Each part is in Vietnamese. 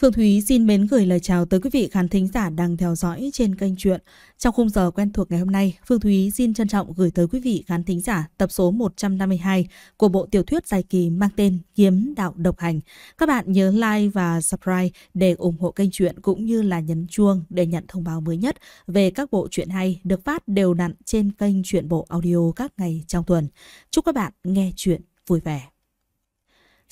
Phương Thúy xin mến gửi lời chào tới quý vị khán thính giả đang theo dõi trên kênh truyện. Trong khung giờ quen thuộc ngày hôm nay, Phương Thúy xin trân trọng gửi tới quý vị khán thính giả tập số 152 của bộ tiểu thuyết dài kỳ mang tên Kiếm Đạo Độc Hành. Các bạn nhớ like và subscribe để ủng hộ kênh truyện cũng như là nhấn chuông để nhận thông báo mới nhất về các bộ truyện hay được phát đều đặn trên kênh truyện bộ audio các ngày trong tuần. Chúc các bạn nghe truyện vui vẻ.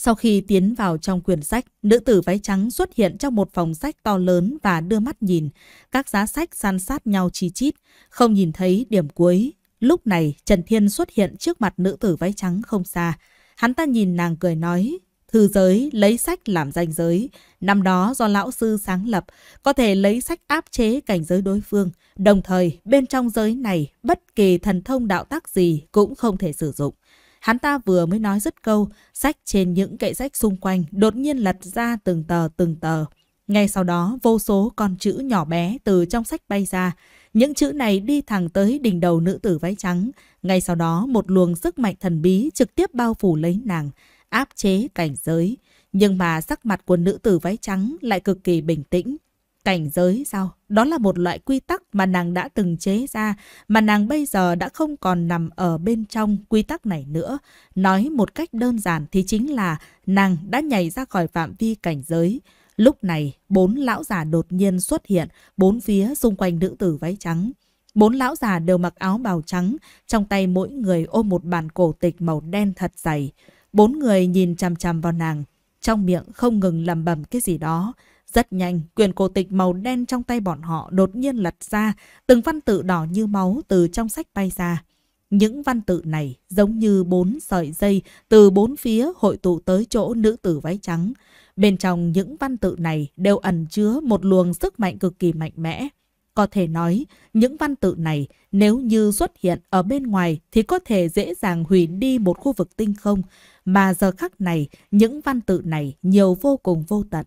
Sau khi tiến vào trong quyển sách, nữ tử váy trắng xuất hiện trong một phòng sách to lớn và đưa mắt nhìn. Các giá sách san sát nhau chi chít, không nhìn thấy điểm cuối. Lúc này, Trần Thiên xuất hiện trước mặt nữ tử váy trắng không xa. Hắn ta nhìn nàng cười nói, thư giới lấy sách làm danh giới. Năm đó do lão sư sáng lập, có thể lấy sách áp chế cảnh giới đối phương. Đồng thời, bên trong giới này, bất kỳ thần thông đạo tác gì cũng không thể sử dụng. Hắn ta vừa mới nói dứt câu, sách trên những kệ sách xung quanh đột nhiên lật ra từng tờ từng tờ. Ngay sau đó, vô số con chữ nhỏ bé từ trong sách bay ra. Những chữ này đi thẳng tới đỉnh đầu nữ tử váy trắng. Ngay sau đó, một luồng sức mạnh thần bí trực tiếp bao phủ lấy nàng, áp chế cảnh giới. Nhưng mà sắc mặt của nữ tử váy trắng lại cực kỳ bình tĩnh. Cảnh giới sao? Đó là một loại quy tắc mà nàng đã từng chế ra, mà nàng bây giờ đã không còn nằm ở bên trong quy tắc này nữa. Nói một cách đơn giản thì chính là nàng đã nhảy ra khỏi phạm vi cảnh giới. Lúc này, bốn lão già đột nhiên xuất hiện, bốn phía xung quanh nữ tử váy trắng. Bốn lão già đều mặc áo bào trắng, trong tay mỗi người ôm một bàn cổ tịch màu đen thật dày. Bốn người nhìn chằm chằm vào nàng, trong miệng không ngừng lầm bầm cái gì đó. Rất nhanh, quyền cổ tịch màu đen trong tay bọn họ đột nhiên lật ra, từng văn tự đỏ như máu từ trong sách bay ra. Những văn tự này giống như bốn sợi dây từ bốn phía hội tụ tới chỗ nữ tử váy trắng. Bên trong những văn tự này đều ẩn chứa một luồng sức mạnh cực kỳ mạnh mẽ. Có thể nói, những văn tự này nếu như xuất hiện ở bên ngoài thì có thể dễ dàng hủy đi một khu vực tinh không. Mà giờ khắc này, những văn tự này nhiều vô cùng vô tận.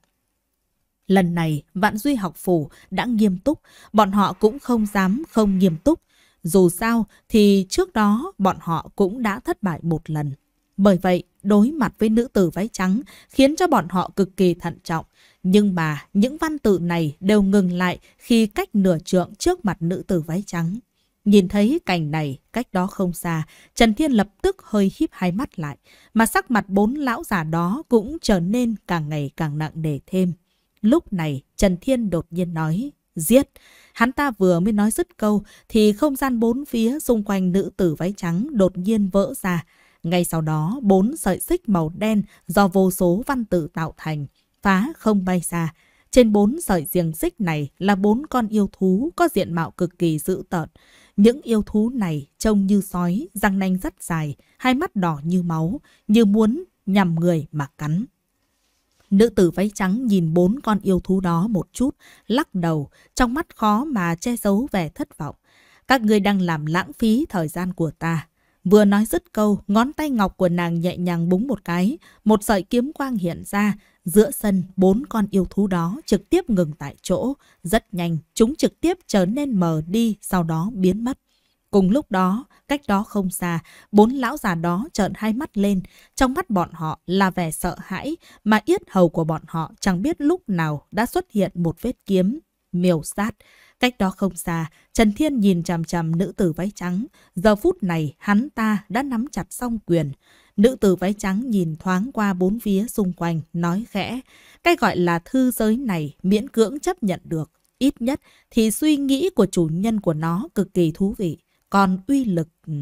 Lần này, Vạn Duy học phủ đã nghiêm túc, bọn họ cũng không dám không nghiêm túc. Dù sao thì trước đó bọn họ cũng đã thất bại một lần. Bởi vậy, đối mặt với nữ tử váy trắng khiến cho bọn họ cực kỳ thận trọng. Nhưng mà những văn tự này đều ngừng lại khi cách nửa trượng trước mặt nữ tử váy trắng. Nhìn thấy cảnh này, cách đó không xa, Trần Thiên lập tức hơi híp hai mắt lại, mà sắc mặt bốn lão già đó cũng trở nên càng ngày càng nặng nề thêm. Lúc này, Trần Thiên đột nhiên nói, giết. Hắn ta vừa mới nói dứt câu, thì không gian bốn phía xung quanh nữ tử váy trắng đột nhiên vỡ ra. Ngay sau đó, bốn sợi xích màu đen do vô số văn tự tạo thành, phá không bay ra. Trên bốn sợi diềng xích này là bốn con yêu thú có diện mạo cực kỳ dữ tợn. Những yêu thú này trông như sói, răng nanh rất dài, hai mắt đỏ như máu, như muốn nhằm người mà cắn. Nữ tử váy trắng nhìn bốn con yêu thú đó một chút, lắc đầu, trong mắt khó mà che giấu vẻ thất vọng. Các ngươi đang làm lãng phí thời gian của ta. Vừa nói dứt câu, ngón tay ngọc của nàng nhẹ nhàng búng một cái, một sợi kiếm quang hiện ra, giữa sân bốn con yêu thú đó trực tiếp ngừng tại chỗ, rất nhanh, chúng trực tiếp trở nên mờ đi, sau đó biến mất. Cùng lúc đó, cách đó không xa, bốn lão già đó trợn hai mắt lên. Trong mắt bọn họ là vẻ sợ hãi, mà yết hầu của bọn họ chẳng biết lúc nào đã xuất hiện một vết kiếm. Miều sát. Cách đó không xa, Trần Thiên nhìn chằm chằm nữ tử váy trắng. Giờ phút này, hắn ta đã nắm chặt song quyền. Nữ tử váy trắng nhìn thoáng qua bốn phía xung quanh, nói khẽ. Cái gọi là thư giới này miễn cưỡng chấp nhận được. Ít nhất thì suy nghĩ của chủ nhân của nó cực kỳ thú vị còn uy lực... Ừ.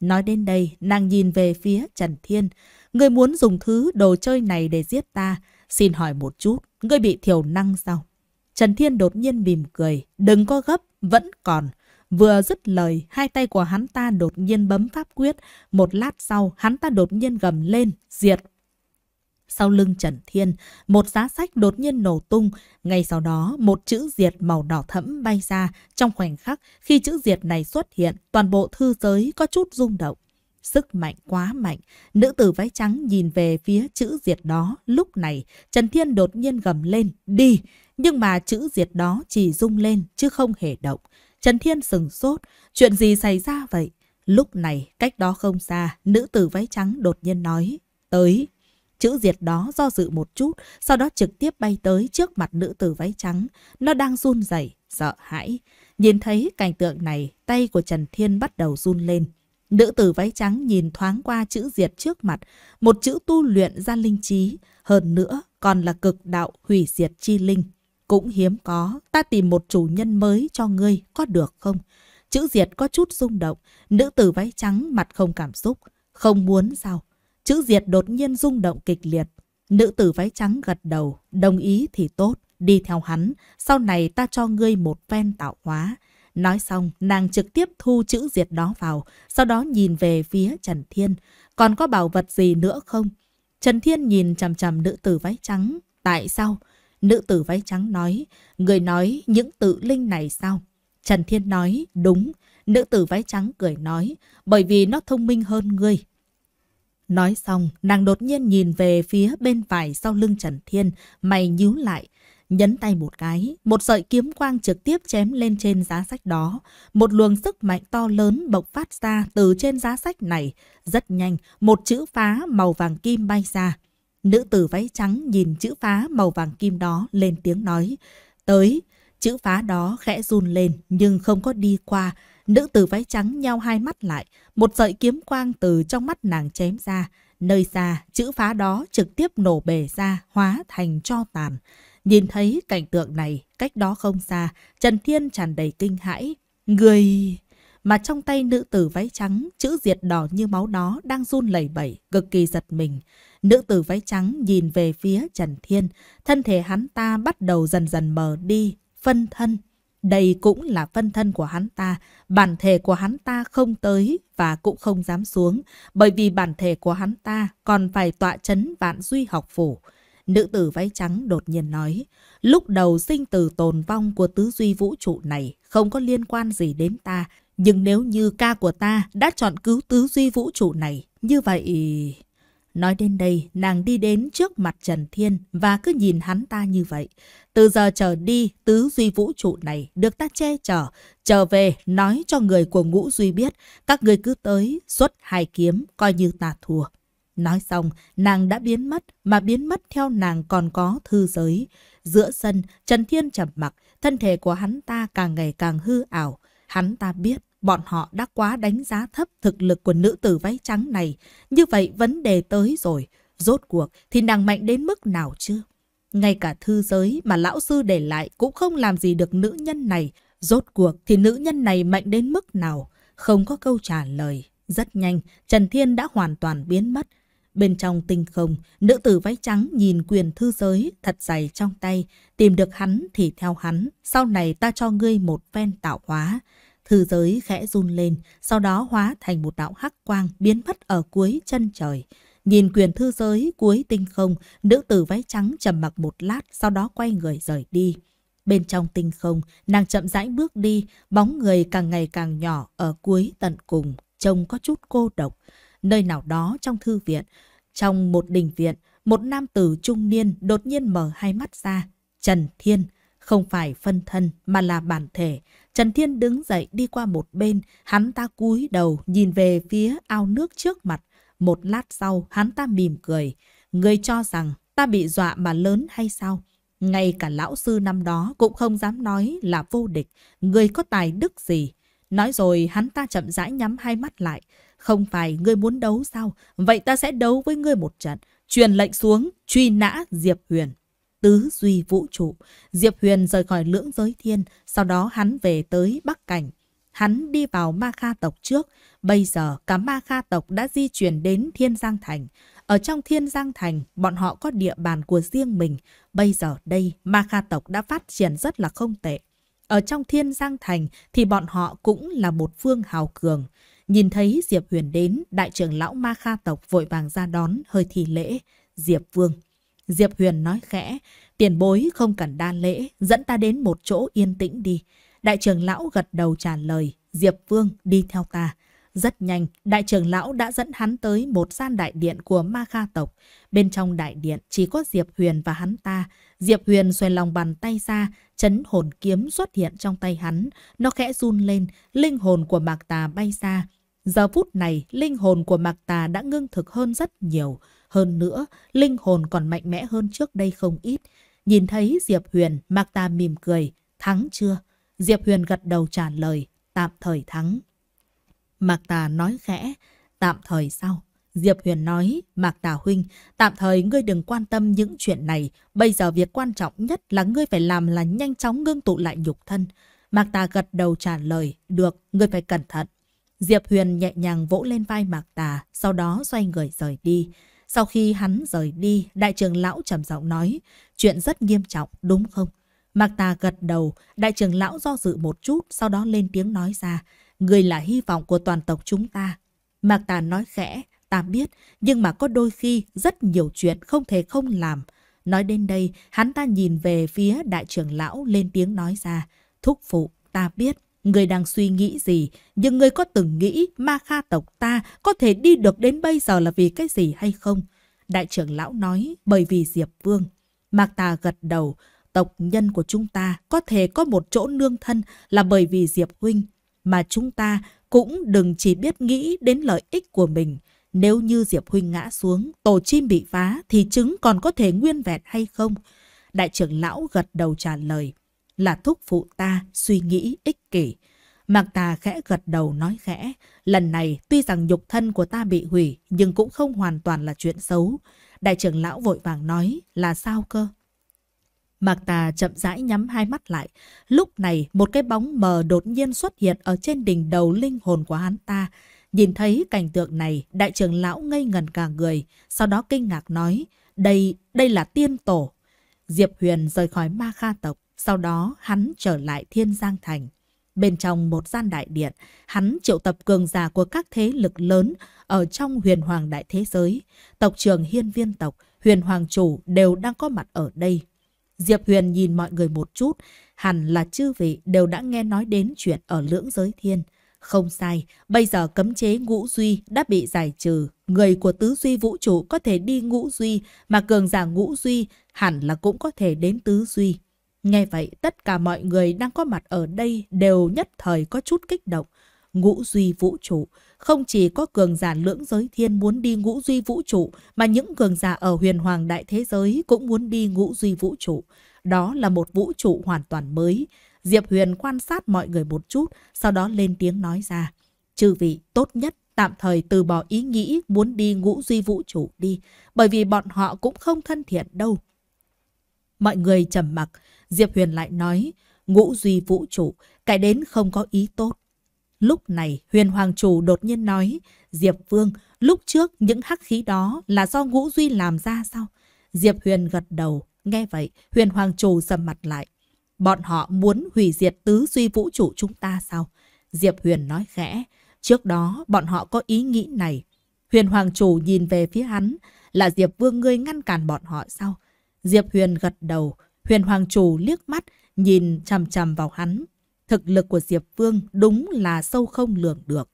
Nói đến đây, nàng nhìn về phía Trần Thiên. Người muốn dùng thứ đồ chơi này để giết ta. Xin hỏi một chút, ngươi bị thiểu năng sao? Trần Thiên đột nhiên mỉm cười. Đừng có gấp, vẫn còn. Vừa dứt lời, hai tay của hắn ta đột nhiên bấm pháp quyết. Một lát sau, hắn ta đột nhiên gầm lên, diệt sau lưng Trần Thiên, một giá sách đột nhiên nổ tung. Ngay sau đó, một chữ diệt màu đỏ thẫm bay ra. Trong khoảnh khắc, khi chữ diệt này xuất hiện, toàn bộ thư giới có chút rung động. Sức mạnh quá mạnh, nữ tử váy trắng nhìn về phía chữ diệt đó. Lúc này, Trần Thiên đột nhiên gầm lên, đi! Nhưng mà chữ diệt đó chỉ rung lên, chứ không hề động. Trần Thiên sừng sốt, chuyện gì xảy ra vậy? Lúc này, cách đó không xa, nữ tử váy trắng đột nhiên nói, tới. Chữ diệt đó do dự một chút, sau đó trực tiếp bay tới trước mặt nữ tử váy trắng. Nó đang run rẩy, sợ hãi. Nhìn thấy cảnh tượng này, tay của Trần Thiên bắt đầu run lên. Nữ tử váy trắng nhìn thoáng qua chữ diệt trước mặt, một chữ tu luyện ra linh trí, hơn nữa còn là cực đạo hủy diệt chi linh. Cũng hiếm có, ta tìm một chủ nhân mới cho ngươi, có được không? Chữ diệt có chút rung động, nữ tử váy trắng mặt không cảm xúc, không muốn sao? Chữ diệt đột nhiên rung động kịch liệt. Nữ tử váy trắng gật đầu, đồng ý thì tốt, đi theo hắn, sau này ta cho ngươi một phen tạo hóa. Nói xong, nàng trực tiếp thu chữ diệt đó vào, sau đó nhìn về phía Trần Thiên. Còn có bảo vật gì nữa không? Trần Thiên nhìn chằm chằm nữ tử váy trắng. Tại sao? Nữ tử váy trắng nói, người nói những tự linh này sao? Trần Thiên nói, đúng. Nữ tử váy trắng cười nói, bởi vì nó thông minh hơn ngươi, Nói xong, nàng đột nhiên nhìn về phía bên phải sau lưng Trần Thiên, mày nhíu lại. Nhấn tay một cái, một sợi kiếm quang trực tiếp chém lên trên giá sách đó. Một luồng sức mạnh to lớn bộc phát ra từ trên giá sách này. Rất nhanh, một chữ phá màu vàng kim bay ra. Nữ tử váy trắng nhìn chữ phá màu vàng kim đó lên tiếng nói. Tới, chữ phá đó khẽ run lên nhưng không có đi qua. Nữ tử váy trắng nheo hai mắt lại, một sợi kiếm quang từ trong mắt nàng chém ra. Nơi xa, chữ phá đó trực tiếp nổ bể ra, hóa thành cho tàn. Nhìn thấy cảnh tượng này, cách đó không xa, Trần Thiên tràn đầy kinh hãi. Người... Mà trong tay nữ tử váy trắng, chữ diệt đỏ như máu đó đang run lẩy bẩy, cực kỳ giật mình. Nữ tử váy trắng nhìn về phía Trần Thiên, thân thể hắn ta bắt đầu dần dần mờ đi, phân thân đây cũng là phân thân của hắn ta. Bản thể của hắn ta không tới và cũng không dám xuống, bởi vì bản thể của hắn ta còn phải tọa chấn vạn duy học phủ. Nữ tử váy trắng đột nhiên nói, lúc đầu sinh tử tồn vong của tứ duy vũ trụ này không có liên quan gì đến ta. Nhưng nếu như ca của ta đã chọn cứu tứ duy vũ trụ này, như vậy... Nói đến đây, nàng đi đến trước mặt Trần Thiên và cứ nhìn hắn ta như vậy. Từ giờ trở đi, tứ duy vũ trụ này được ta che chở. Trở về, nói cho người của ngũ duy biết, các người cứ tới, xuất hai kiếm, coi như ta thua. Nói xong, nàng đã biến mất, mà biến mất theo nàng còn có thư giới. Giữa sân, Trần Thiên trầm mặc, thân thể của hắn ta càng ngày càng hư ảo. Hắn ta biết Bọn họ đã quá đánh giá thấp thực lực của nữ tử váy trắng này. Như vậy vấn đề tới rồi. Rốt cuộc thì nàng mạnh đến mức nào chưa? Ngay cả thư giới mà lão sư để lại cũng không làm gì được nữ nhân này. Rốt cuộc thì nữ nhân này mạnh đến mức nào? Không có câu trả lời. Rất nhanh, Trần Thiên đã hoàn toàn biến mất. Bên trong tinh không, nữ tử váy trắng nhìn quyền thư giới thật dày trong tay. Tìm được hắn thì theo hắn. Sau này ta cho ngươi một phen tạo hóa. Thư giới khẽ run lên, sau đó hóa thành một đạo hắc quang biến mất ở cuối chân trời. Nhìn quyền thư giới cuối tinh không, nữ tử váy trắng trầm mặc một lát, sau đó quay người rời đi. Bên trong tinh không, nàng chậm rãi bước đi, bóng người càng ngày càng nhỏ ở cuối tận cùng, trông có chút cô độc. Nơi nào đó trong thư viện, trong một đình viện, một nam tử trung niên đột nhiên mở hai mắt ra. Trần Thiên, không phải phân thân mà là bản thể, Trần Thiên đứng dậy đi qua một bên, hắn ta cúi đầu nhìn về phía ao nước trước mặt. Một lát sau, hắn ta mỉm cười. Ngươi cho rằng ta bị dọa mà lớn hay sao? Ngay cả lão sư năm đó cũng không dám nói là vô địch. Ngươi có tài đức gì? Nói rồi hắn ta chậm rãi nhắm hai mắt lại. Không phải ngươi muốn đấu sao? Vậy ta sẽ đấu với ngươi một trận. Truyền lệnh xuống, truy nã Diệp Huyền tứ duy vũ trụ. Diệp Huyền rời khỏi lưỡng giới thiên, sau đó hắn về tới Bắc Cảnh. Hắn đi vào Ma Kha tộc trước, bây giờ cả Ma Kha tộc đã di chuyển đến Thiên Giang Thành. Ở trong Thiên Giang Thành, bọn họ có địa bàn của riêng mình. Bây giờ đây, Ma Kha tộc đã phát triển rất là không tệ. Ở trong Thiên Giang Thành thì bọn họ cũng là một phương hào cường. Nhìn thấy Diệp Huyền đến, đại trưởng lão Ma Kha tộc vội vàng ra đón, hơi thì lễ. Diệp Vương. Diệp Huyền nói khẽ, tiền bối không cần đa lễ, dẫn ta đến một chỗ yên tĩnh đi. Đại trưởng lão gật đầu trả lời, Diệp Vương đi theo ta. Rất nhanh, đại trưởng lão đã dẫn hắn tới một gian đại điện của ma kha tộc. Bên trong đại điện chỉ có Diệp Huyền và hắn ta. Diệp Huyền xoay lòng bàn tay ra, chấn hồn kiếm xuất hiện trong tay hắn. Nó khẽ run lên, linh hồn của Mạc Tà bay ra. Giờ phút này, linh hồn của Mạc Tà đã ngưng thực hơn rất nhiều. Hơn nữa, linh hồn còn mạnh mẽ hơn trước đây không ít. Nhìn thấy Diệp Huyền, mạc tà mỉm cười. Thắng chưa? Diệp Huyền gật đầu trả lời. Tạm thời thắng. mạc tà nói khẽ. Tạm thời sao? Diệp Huyền nói, Mạc Tà Huynh, tạm thời ngươi đừng quan tâm những chuyện này. Bây giờ việc quan trọng nhất là ngươi phải làm là nhanh chóng ngưng tụ lại nhục thân. Mạc Tà gật đầu trả lời, được, ngươi phải cẩn thận. Diệp Huyền nhẹ nhàng vỗ lên vai Mạc Tà, sau đó xoay người rời đi. Sau khi hắn rời đi, đại trưởng lão trầm giọng nói, chuyện rất nghiêm trọng, đúng không? Mạc Tà gật đầu, đại trưởng lão do dự một chút, sau đó lên tiếng nói ra, người là hy vọng của toàn tộc chúng ta. Mạc Tà nói khẽ, ta biết, nhưng mà có đôi khi rất nhiều chuyện không thể không làm. Nói đến đây, hắn ta nhìn về phía đại trưởng lão lên tiếng nói ra, thúc phụ, ta biết, người đang suy nghĩ gì? Nhưng người có từng nghĩ ma kha tộc ta có thể đi được đến bây giờ là vì cái gì hay không? Đại trưởng lão nói, bởi vì Diệp Vương. Mạc Tà gật đầu, tộc nhân của chúng ta có thể có một chỗ nương thân là bởi vì Diệp Huynh. Mà chúng ta cũng đừng chỉ biết nghĩ đến lợi ích của mình. Nếu như Diệp Huynh ngã xuống, tổ chim bị phá thì trứng còn có thể nguyên vẹn hay không? Đại trưởng lão gật đầu trả lời là thúc phụ ta suy nghĩ ích kỷ. Mạc Tà khẽ gật đầu nói khẽ, lần này tuy rằng nhục thân của ta bị hủy nhưng cũng không hoàn toàn là chuyện xấu. Đại trưởng lão vội vàng nói là sao cơ? Mạc Tà chậm rãi nhắm hai mắt lại. Lúc này một cái bóng mờ đột nhiên xuất hiện ở trên đỉnh đầu linh hồn của hắn ta. Nhìn thấy cảnh tượng này, đại trưởng lão ngây ngần cả người, sau đó kinh ngạc nói, đây, đây là tiên tổ. Diệp Huyền rời khỏi ma kha tộc, sau đó hắn trở lại Thiên Giang Thành. Bên trong một gian đại điện, hắn triệu tập cường giả của các thế lực lớn ở trong huyền hoàng đại thế giới. Tộc trường hiên viên tộc, huyền hoàng chủ đều đang có mặt ở đây. Diệp Huyền nhìn mọi người một chút, hẳn là chư vị đều đã nghe nói đến chuyện ở lưỡng giới thiên. Không sai, bây giờ cấm chế ngũ duy đã bị giải trừ. Người của tứ duy vũ trụ có thể đi ngũ duy, mà cường giả ngũ duy hẳn là cũng có thể đến tứ duy. Nghe vậy, tất cả mọi người đang có mặt ở đây đều nhất thời có chút kích động. Ngũ duy vũ trụ, không chỉ có cường giả lưỡng giới thiên muốn đi ngũ duy vũ trụ, mà những cường giả ở huyền hoàng đại thế giới cũng muốn đi ngũ duy vũ trụ. Đó là một vũ trụ hoàn toàn mới. Diệp Huyền quan sát mọi người một chút, sau đó lên tiếng nói ra. Chư vị, tốt nhất tạm thời từ bỏ ý nghĩ muốn đi ngũ duy vũ trụ đi, bởi vì bọn họ cũng không thân thiện đâu. Mọi người trầm mặc, Diệp Huyền lại nói, ngũ duy vũ trụ, cái đến không có ý tốt. Lúc này, Huyền Hoàng Chủ đột nhiên nói, Diệp Vương, lúc trước những hắc khí đó là do ngũ duy làm ra sao? Diệp Huyền gật đầu, nghe vậy, Huyền Hoàng Chủ sầm mặt lại. Bọn họ muốn hủy diệt tứ duy vũ trụ chúng ta sao? Diệp Huyền nói khẽ, trước đó bọn họ có ý nghĩ này. Huyền Hoàng Chủ nhìn về phía hắn, là Diệp Vương ngươi ngăn cản bọn họ sao? Diệp Huyền gật đầu, Huyền Hoàng Chủ liếc mắt, nhìn chằm chằm vào hắn. Thực lực của Diệp Vương đúng là sâu không lường được.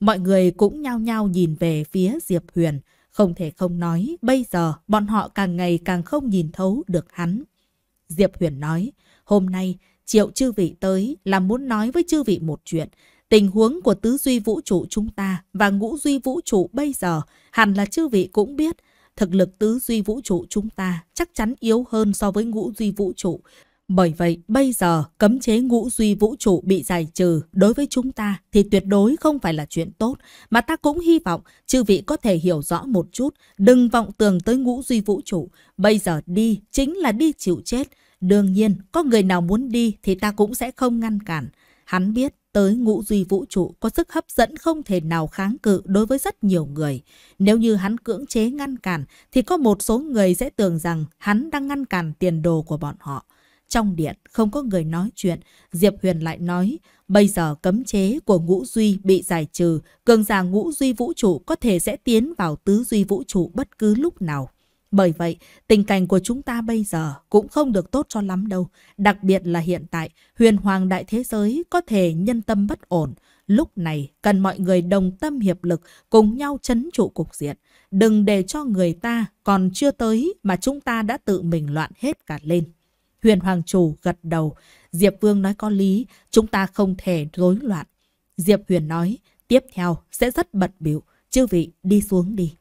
Mọi người cũng nhao nhao nhìn về phía Diệp Huyền. Không thể không nói, bây giờ bọn họ càng ngày càng không nhìn thấu được hắn. Diệp Huyền nói, hôm nay triệu chư vị tới là muốn nói với chư vị một chuyện. Tình huống của tứ duy vũ trụ chúng ta và ngũ duy vũ trụ bây giờ hẳn là chư vị cũng biết thực lực tứ duy vũ trụ chúng ta chắc chắn yếu hơn so với ngũ duy vũ trụ. Bởi vậy, bây giờ cấm chế ngũ duy vũ trụ bị giải trừ đối với chúng ta thì tuyệt đối không phải là chuyện tốt, mà ta cũng hy vọng chư vị có thể hiểu rõ một chút, đừng vọng tưởng tới ngũ duy vũ trụ, bây giờ đi chính là đi chịu chết. Đương nhiên, có người nào muốn đi thì ta cũng sẽ không ngăn cản. Hắn biết tới ngũ duy vũ trụ có sức hấp dẫn không thể nào kháng cự đối với rất nhiều người. Nếu như hắn cưỡng chế ngăn cản, thì có một số người sẽ tưởng rằng hắn đang ngăn cản tiền đồ của bọn họ. Trong điện không có người nói chuyện, Diệp Huyền lại nói, bây giờ cấm chế của ngũ duy bị giải trừ, cường giả ngũ duy vũ trụ có thể sẽ tiến vào tứ duy vũ trụ bất cứ lúc nào. Bởi vậy, tình cảnh của chúng ta bây giờ cũng không được tốt cho lắm đâu. Đặc biệt là hiện tại, huyền hoàng đại thế giới có thể nhân tâm bất ổn. Lúc này, cần mọi người đồng tâm hiệp lực, cùng nhau chấn trụ cục diện. Đừng để cho người ta còn chưa tới mà chúng ta đã tự mình loạn hết cả lên. Huyền Hoàng Chủ gật đầu. Diệp Vương nói có lý, chúng ta không thể rối loạn. Diệp Huyền nói, tiếp theo sẽ rất bận biểu. Chư vị đi xuống đi.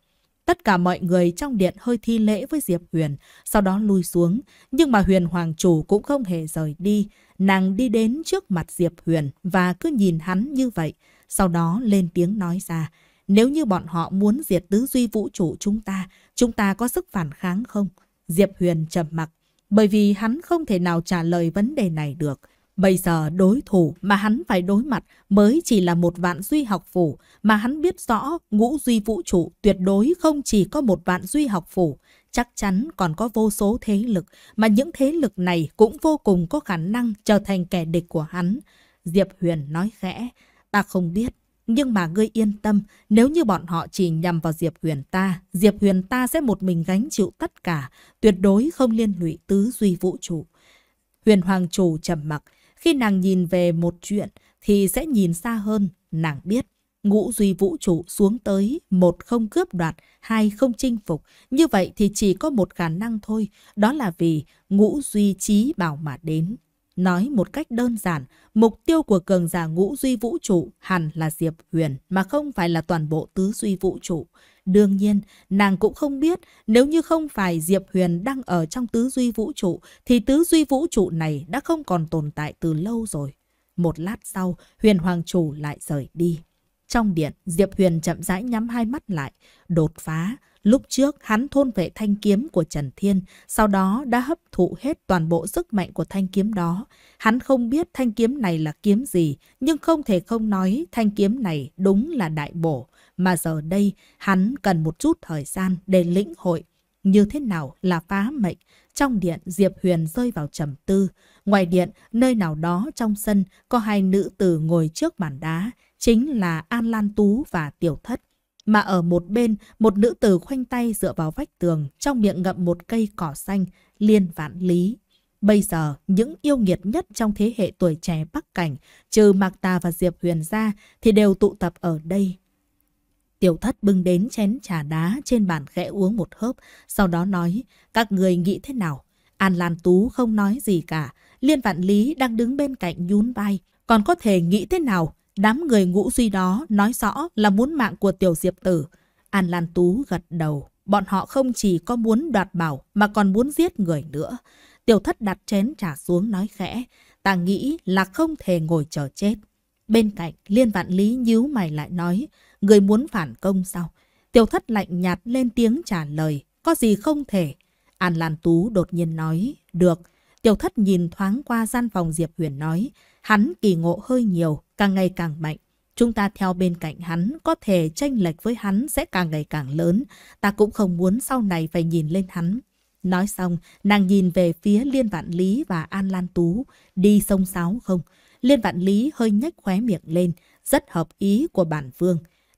Tất cả mọi người trong điện hơi thi lễ với Diệp Huyền, sau đó lui xuống. Nhưng mà Huyền Hoàng Chủ cũng không hề rời đi. Nàng đi đến trước mặt Diệp Huyền và cứ nhìn hắn như vậy. Sau đó lên tiếng nói ra, nếu như bọn họ muốn diệt tứ duy vũ trụ chúng ta, chúng ta có sức phản kháng không? Diệp Huyền trầm mặc, bởi vì hắn không thể nào trả lời vấn đề này được. Bây giờ đối thủ mà hắn phải đối mặt mới chỉ là một vạn duy học phủ mà hắn biết rõ ngũ duy vũ trụ tuyệt đối không chỉ có một vạn duy học phủ, chắc chắn còn có vô số thế lực mà những thế lực này cũng vô cùng có khả năng trở thành kẻ địch của hắn. Diệp Huyền nói khẽ, ta không biết, nhưng mà ngươi yên tâm, nếu như bọn họ chỉ nhằm vào Diệp Huyền ta, Diệp Huyền ta sẽ một mình gánh chịu tất cả, tuyệt đối không liên lụy tứ duy vũ trụ. Huyền Hoàng Chủ trầm mặc, khi nàng nhìn về một chuyện thì sẽ nhìn xa hơn. Nàng biết ngũ duy vũ trụ xuống tới một không cướp đoạt, hai không chinh phục. Như vậy thì chỉ có một khả năng thôi, đó là vì ngũ duy trí bảo mà đến. Nói một cách đơn giản, mục tiêu của cường giả ngũ duy vũ trụ hẳn là Diệp Huyền mà không phải là toàn bộ tứ duy vũ trụ. Đương nhiên, nàng cũng không biết nếu như không phải Diệp Huyền đang ở trong tứ duy vũ trụ thì tứ duy vũ trụ này đã không còn tồn tại từ lâu rồi. Một lát sau, Huyền Hoàng Chủ lại rời đi. Trong điện, Diệp Huyền chậm rãi nhắm hai mắt lại, đột phá. Lúc trước, hắn thôn vệ thanh kiếm của Trần Thiên, sau đó đã hấp thụ hết toàn bộ sức mạnh của thanh kiếm đó. Hắn không biết thanh kiếm này là kiếm gì, nhưng không thể không nói thanh kiếm này đúng là đại bổ mà giờ đây hắn cần một chút thời gian để lĩnh hội. Như thế nào là phá mệnh? Trong điện, Diệp Huyền rơi vào trầm tư. Ngoài điện, nơi nào đó trong sân có hai nữ tử ngồi trước bàn đá, chính là An Lan Tú và Tiểu Thất. Mà ở một bên, một nữ tử khoanh tay dựa vào vách tường, trong miệng ngậm một cây cỏ xanh, liên vạn lý. Bây giờ, những yêu nghiệt nhất trong thế hệ tuổi trẻ Bắc Cảnh, trừ Mạc Tà và Diệp Huyền ra, thì đều tụ tập ở đây Tiểu thất bưng đến chén trà đá trên bàn khẽ uống một hớp, sau đó nói, các người nghĩ thế nào? An Lan Tú không nói gì cả, Liên Vạn Lý đang đứng bên cạnh nhún vai, còn có thể nghĩ thế nào? Đám người ngũ duy đó nói rõ là muốn mạng của tiểu diệp tử. An Lan Tú gật đầu, bọn họ không chỉ có muốn đoạt bảo mà còn muốn giết người nữa. Tiểu thất đặt chén trà xuống nói khẽ, ta nghĩ là không thể ngồi chờ chết. Bên cạnh, Liên Vạn Lý nhíu mày lại nói, người muốn phản công sao? Tiêu thất lạnh nhạt lên tiếng trả lời, có gì không thể. An Lan Tú đột nhiên nói, được. Tiêu thất nhìn thoáng qua gian phòng Diệp Huyền nói, hắn kỳ ngộ hơi nhiều, càng ngày càng mạnh. Chúng ta theo bên cạnh hắn, có thể tranh lệch với hắn sẽ càng ngày càng lớn. Ta cũng không muốn sau này phải nhìn lên hắn. Nói xong, nàng nhìn về phía Liên Vạn Lý và An Lan Tú, đi sông sáo không? Liên Vạn Lý hơi nhếch khóe miệng lên, rất hợp ý của bản vương.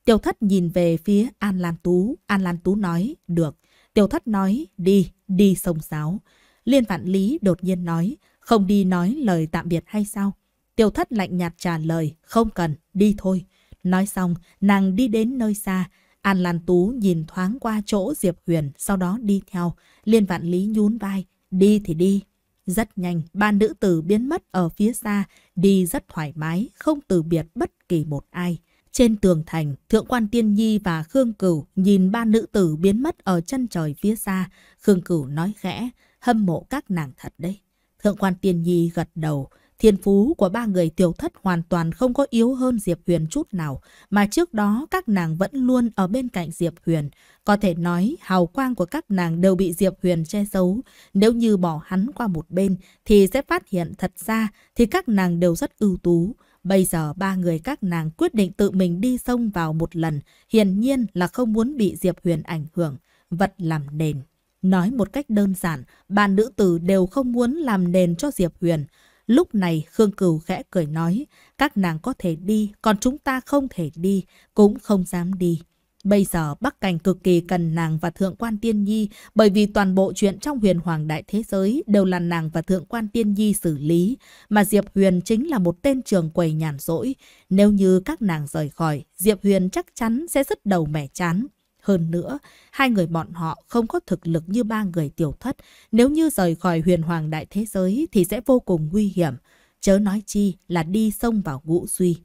Tiêu thất nhìn về phía An Lan Tú. An Lan Tú nói, được. Tiêu thất nói, đi, đi sông sáo. Liên vạn lý đột nhiên nói, không đi nói lời tạm biệt hay sao? Tiêu thất lạnh nhạt trả lời, không cần, đi thôi. Nói xong, nàng đi đến nơi xa. An Lan Tú nhìn thoáng qua chỗ Diệp Huyền, sau đó đi theo. Liên vạn lý nhún vai, đi thì đi. Rất nhanh, ba nữ tử biến mất ở phía xa, đi rất thoải mái, không từ biệt bất kỳ một ai. Trên tường thành, Thượng quan Tiên Nhi và Khương Cửu nhìn ba nữ tử biến mất ở chân trời phía xa. Khương Cửu nói khẽ, hâm mộ các nàng thật đấy. Thượng quan Tiên Nhi gật đầu, thiên phú của ba người tiểu thất hoàn toàn không có yếu hơn Diệp Huyền chút nào, mà trước đó các nàng vẫn luôn ở bên cạnh Diệp Huyền. Có thể nói, hào quang của các nàng đều bị Diệp Huyền che giấu. Nếu như bỏ hắn qua một bên, thì sẽ phát hiện thật ra thì các nàng đều rất ưu tú. Bây giờ ba người các nàng quyết định tự mình đi sông vào một lần, hiển nhiên là không muốn bị Diệp Huyền ảnh hưởng, vật làm nền. Nói một cách đơn giản, ba nữ tử đều không muốn làm nền cho Diệp Huyền. Lúc này Khương Cửu khẽ cười nói, các nàng có thể đi, còn chúng ta không thể đi, cũng không dám đi. Bây giờ Bắc Cảnh cực kỳ cần nàng và Thượng quan Tiên Nhi bởi vì toàn bộ chuyện trong huyền hoàng đại thế giới đều là nàng và Thượng quan Tiên Nhi xử lý, mà Diệp Huyền chính là một tên trường quầy nhàn rỗi. Nếu như các nàng rời khỏi, Diệp Huyền chắc chắn sẽ rất đầu mẻ chán. Hơn nữa, hai người bọn họ không có thực lực như ba người tiểu thất. Nếu như rời khỏi huyền hoàng đại thế giới thì sẽ vô cùng nguy hiểm. Chớ nói chi là đi sông vào ngũ suy.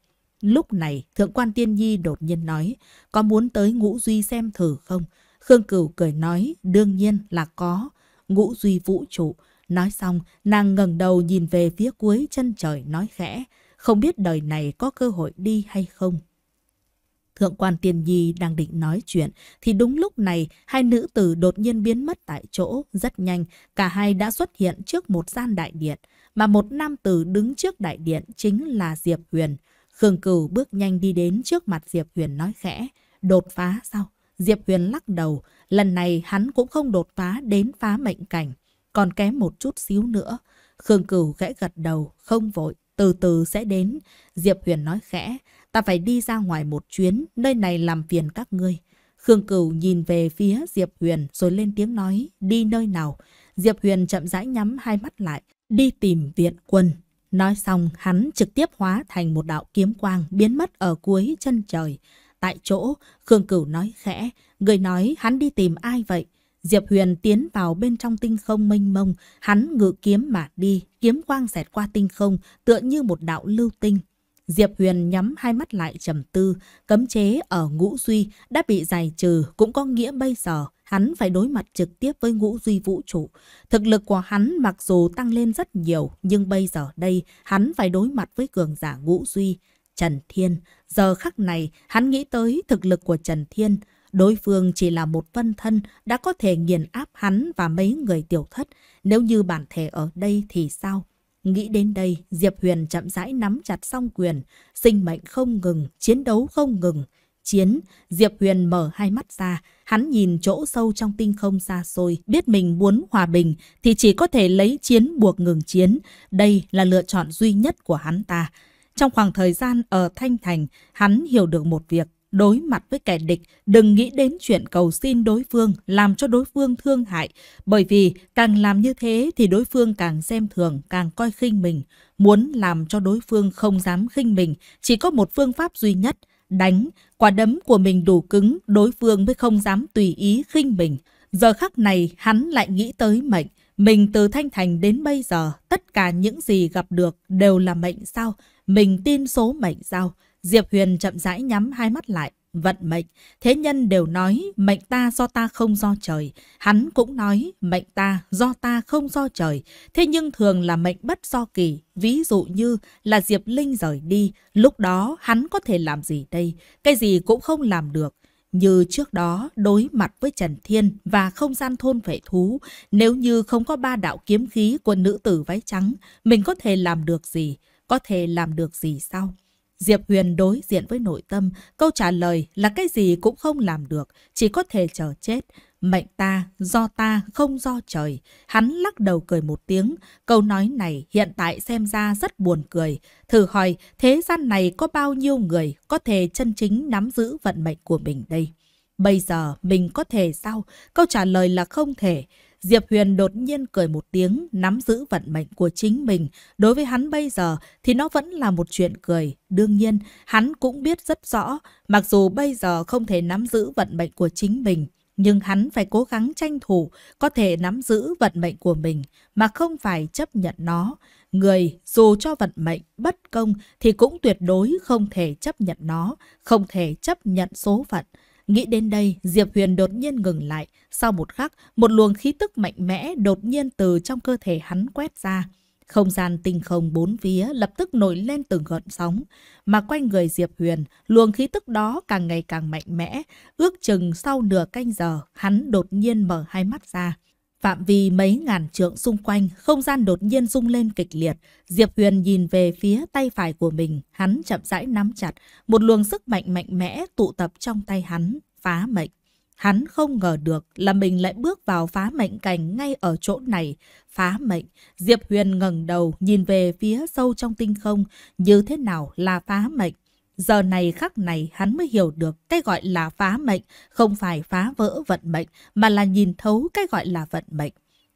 Lúc này, Thượng quan Tiên Nhi đột nhiên nói, có muốn tới Ngũ Duy xem thử không? Khương Cửu cười nói, đương nhiên là có. Ngũ Duy vũ trụ. Nói xong, nàng ngẩng đầu nhìn về phía cuối chân trời nói khẽ, không biết đời này có cơ hội đi hay không. Thượng quan Tiên Nhi đang định nói chuyện, thì đúng lúc này, hai nữ tử đột nhiên biến mất tại chỗ, rất nhanh, cả hai đã xuất hiện trước một gian đại điện, mà một nam tử đứng trước đại điện chính là Diệp Huyền. Khương Cửu bước nhanh đi đến trước mặt Diệp Huyền nói khẽ, đột phá sao? Diệp Huyền lắc đầu, lần này hắn cũng không đột phá đến phá mệnh cảnh, còn kém một chút xíu nữa. Khương Cửu gãy gật đầu, không vội, từ từ sẽ đến. Diệp Huyền nói khẽ, ta phải đi ra ngoài một chuyến, nơi này làm phiền các ngươi. Khương Cửu nhìn về phía Diệp Huyền rồi lên tiếng nói, đi nơi nào? Diệp Huyền chậm rãi nhắm hai mắt lại, đi tìm viện quân. Nói xong, hắn trực tiếp hóa thành một đạo kiếm quang biến mất ở cuối chân trời. Tại chỗ, Khương Cửu nói khẽ, người nói hắn đi tìm ai vậy? Diệp Huyền tiến vào bên trong tinh không mênh mông, hắn ngự kiếm mà đi, kiếm quang xẹt qua tinh không, tựa như một đạo lưu tinh. Diệp Huyền nhắm hai mắt lại trầm tư, cấm chế ở ngũ duy đã bị giải trừ cũng có nghĩa bây giờ hắn phải đối mặt trực tiếp với ngũ duy vũ trụ. Thực lực của hắn mặc dù tăng lên rất nhiều, nhưng bây giờ đây hắn phải đối mặt với cường giả ngũ duy, Trần Thiên. Giờ khắc này, hắn nghĩ tới thực lực của Trần Thiên. Đối phương chỉ là một vân thân đã có thể nghiền áp hắn và mấy người tiểu thất. Nếu như bản thể ở đây thì sao? Nghĩ đến đây, Diệp Huyền chậm rãi nắm chặt song quyền. Sinh mệnh không ngừng, chiến đấu không ngừng chiến, Diệp Huyền mở hai mắt ra. Hắn nhìn chỗ sâu trong tinh không xa xôi, biết mình muốn hòa bình thì chỉ có thể lấy chiến buộc ngừng chiến. Đây là lựa chọn duy nhất của hắn ta. Trong khoảng thời gian ở Thanh Thành, hắn hiểu được một việc. Đối mặt với kẻ địch, đừng nghĩ đến chuyện cầu xin đối phương, làm cho đối phương thương hại. Bởi vì càng làm như thế thì đối phương càng xem thường, càng coi khinh mình. Muốn làm cho đối phương không dám khinh mình, chỉ có một phương pháp duy nhất, đánh. Quả đấm của mình đủ cứng, đối phương mới không dám tùy ý khinh mình. Giờ khắc này, hắn lại nghĩ tới mệnh. Mình từ Thanh Thành đến bây giờ, tất cả những gì gặp được đều là mệnh sao? Mình tin số mệnh sao? Diệp Huyền chậm rãi nhắm hai mắt lại, vận mệnh. Thế nhân đều nói mệnh ta do ta không do trời. Hắn cũng nói mệnh ta do ta không do trời. Thế nhưng thường là mệnh bất do kỳ. Ví dụ như là Diệp Linh rời đi. Lúc đó hắn có thể làm gì đây? Cái gì cũng không làm được. Như trước đó, đối mặt với Trần Thiên và không gian thôn vệ thú, nếu như không có ba đạo kiếm khí của nữ tử váy trắng, mình có thể làm được gì? Có thể làm được gì sau? Diệp Huyền đối diện với nội tâm, câu trả lời là cái gì cũng không làm được, chỉ có thể chờ chết. Mệnh ta, do ta, không do trời. Hắn lắc đầu cười một tiếng. Câu nói này hiện tại xem ra rất buồn cười. Thử hỏi, thế gian này có bao nhiêu người có thể chân chính nắm giữ vận mệnh của mình đây? Bây giờ mình có thể sao? Câu trả lời là không thể. Diệp Huyền đột nhiên cười một tiếng, nắm giữ vận mệnh của chính mình. Đối với hắn bây giờ thì nó vẫn là một chuyện cười. Đương nhiên, hắn cũng biết rất rõ, mặc dù bây giờ không thể nắm giữ vận mệnh của chính mình, nhưng hắn phải cố gắng tranh thủ, có thể nắm giữ vận mệnh của mình, mà không phải chấp nhận nó. Người, dù cho vận mệnh, bất công, thì cũng tuyệt đối không thể chấp nhận nó, không thể chấp nhận số phận. Nghĩ đến đây, Diệp Huyền đột nhiên ngừng lại. Sau một khắc, một luồng khí tức mạnh mẽ đột nhiên từ trong cơ thể hắn quét ra. Không gian tinh không bốn phía lập tức nổi lên từng gợn sóng. Mà quanh người Diệp Huyền, luồng khí tức đó càng ngày càng mạnh mẽ. Ước chừng sau nửa canh giờ, hắn đột nhiên mở hai mắt ra. Phạm vi mấy ngàn trượng xung quanh, không gian đột nhiên rung lên kịch liệt. Diệp Huyền nhìn về phía tay phải của mình, hắn chậm rãi nắm chặt. Một luồng sức mạnh mạnh mẽ tụ tập trong tay hắn, phá mệnh. Hắn không ngờ được là mình lại bước vào phá mệnh cảnh ngay ở chỗ này. Phá mệnh, Diệp Huyền ngẩng đầu nhìn về phía sâu trong tinh không, như thế nào là phá mệnh. Giờ này khắc này hắn mới hiểu được cái gọi là phá mệnh không phải phá vỡ vận mệnh mà là nhìn thấu cái gọi là vận mệnh.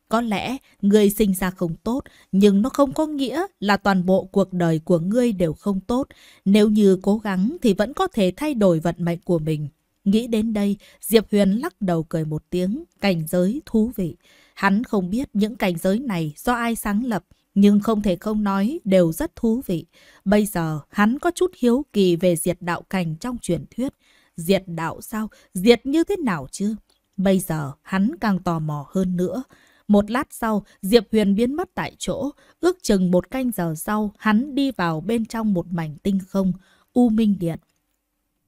Có lẽ người sinh ra không tốt, nhưng nó không có nghĩa là toàn bộ cuộc đời của ngươi đều không tốt. Nếu như cố gắng thì vẫn có thể thay đổi vận mệnh của mình. Nghĩ đến đây, Diệp Huyền lắc đầu cười một tiếng, cảnh giới thú vị. Hắn không biết những cảnh giới này do ai sáng lập, nhưng không thể không nói đều rất thú vị. Bây giờ hắn có chút hiếu kỳ về diệt đạo cảnh trong truyền thuyết. Diệt đạo sao? Diệt như thế nào chứ? Bây giờ hắn càng tò mò hơn nữa. Một lát sau, Diệp Huyền biến mất tại chỗ. Ước chừng một canh giờ sau, hắn đi vào bên trong một mảnh tinh không, U Minh Điện.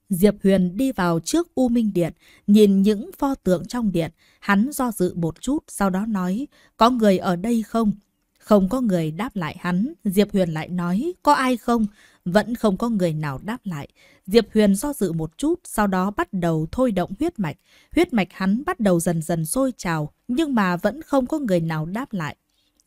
Diệp Huyền đi vào trước U Minh Điện, nhìn những pho tượng trong điện. Hắn do dự một chút, sau đó nói, có người ở đây không? Không có người đáp lại hắn, Diệp Huyền lại nói, có ai không? Vẫn không có người nào đáp lại. Diệp Huyền do dự một chút, sau đó bắt đầu thôi động huyết mạch. Huyết mạch hắn bắt đầu dần dần sôi trào, nhưng mà vẫn không có người nào đáp lại.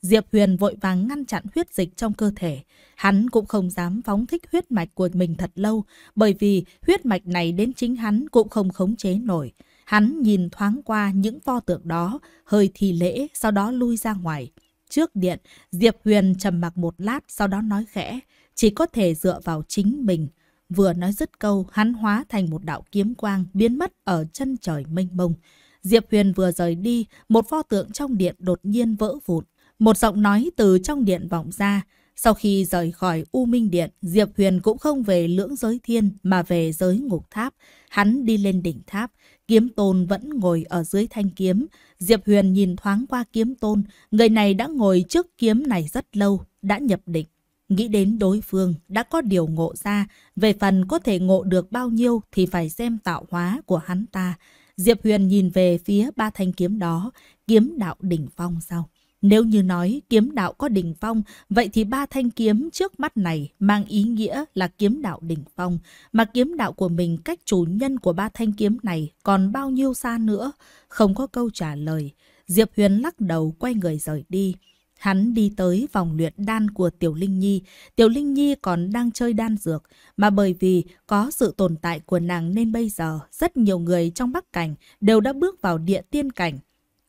Diệp Huyền vội vàng ngăn chặn huyết dịch trong cơ thể. Hắn cũng không dám phóng thích huyết mạch của mình thật lâu, bởi vì huyết mạch này đến chính hắn cũng không khống chế nổi. Hắn nhìn thoáng qua những pho tượng đó, hơi thì lễ, sau đó lui ra ngoài trước điện, Diệp Huyền trầm mặc một lát sau đó nói khẽ, chỉ có thể dựa vào chính mình. Vừa nói dứt câu, hắn hóa thành một đạo kiếm quang biến mất ở chân trời mênh mông. Diệp Huyền vừa rời đi, một pho tượng trong điện đột nhiên vỡ vụn. Một giọng nói từ trong điện vọng ra. Sau khi rời khỏi U Minh Điện, Diệp Huyền cũng không về lưỡng giới thiên mà về giới ngục tháp. Hắn đi lên đỉnh tháp, Kiếm tôn vẫn ngồi ở dưới thanh kiếm. Diệp Huyền nhìn thoáng qua kiếm tôn. Người này đã ngồi trước kiếm này rất lâu, đã nhập định. Nghĩ đến đối phương đã có điều ngộ ra. Về phần có thể ngộ được bao nhiêu thì phải xem tạo hóa của hắn ta. Diệp Huyền nhìn về phía ba thanh kiếm đó. Kiếm đạo đỉnh phong sau. Nếu như nói kiếm đạo có đỉnh phong, vậy thì ba thanh kiếm trước mắt này mang ý nghĩa là kiếm đạo đỉnh phong, mà kiếm đạo của mình cách chủ nhân của ba thanh kiếm này còn bao nhiêu xa nữa, không có câu trả lời. Diệp Huyền lắc đầu quay người rời đi. Hắn đi tới vòng luyện đan của Tiểu Linh Nhi. Tiểu Linh Nhi còn đang chơi đan dược, mà bởi vì có sự tồn tại của nàng nên bây giờ rất nhiều người trong Bắc Cảnh đều đã bước vào địa tiên cảnh.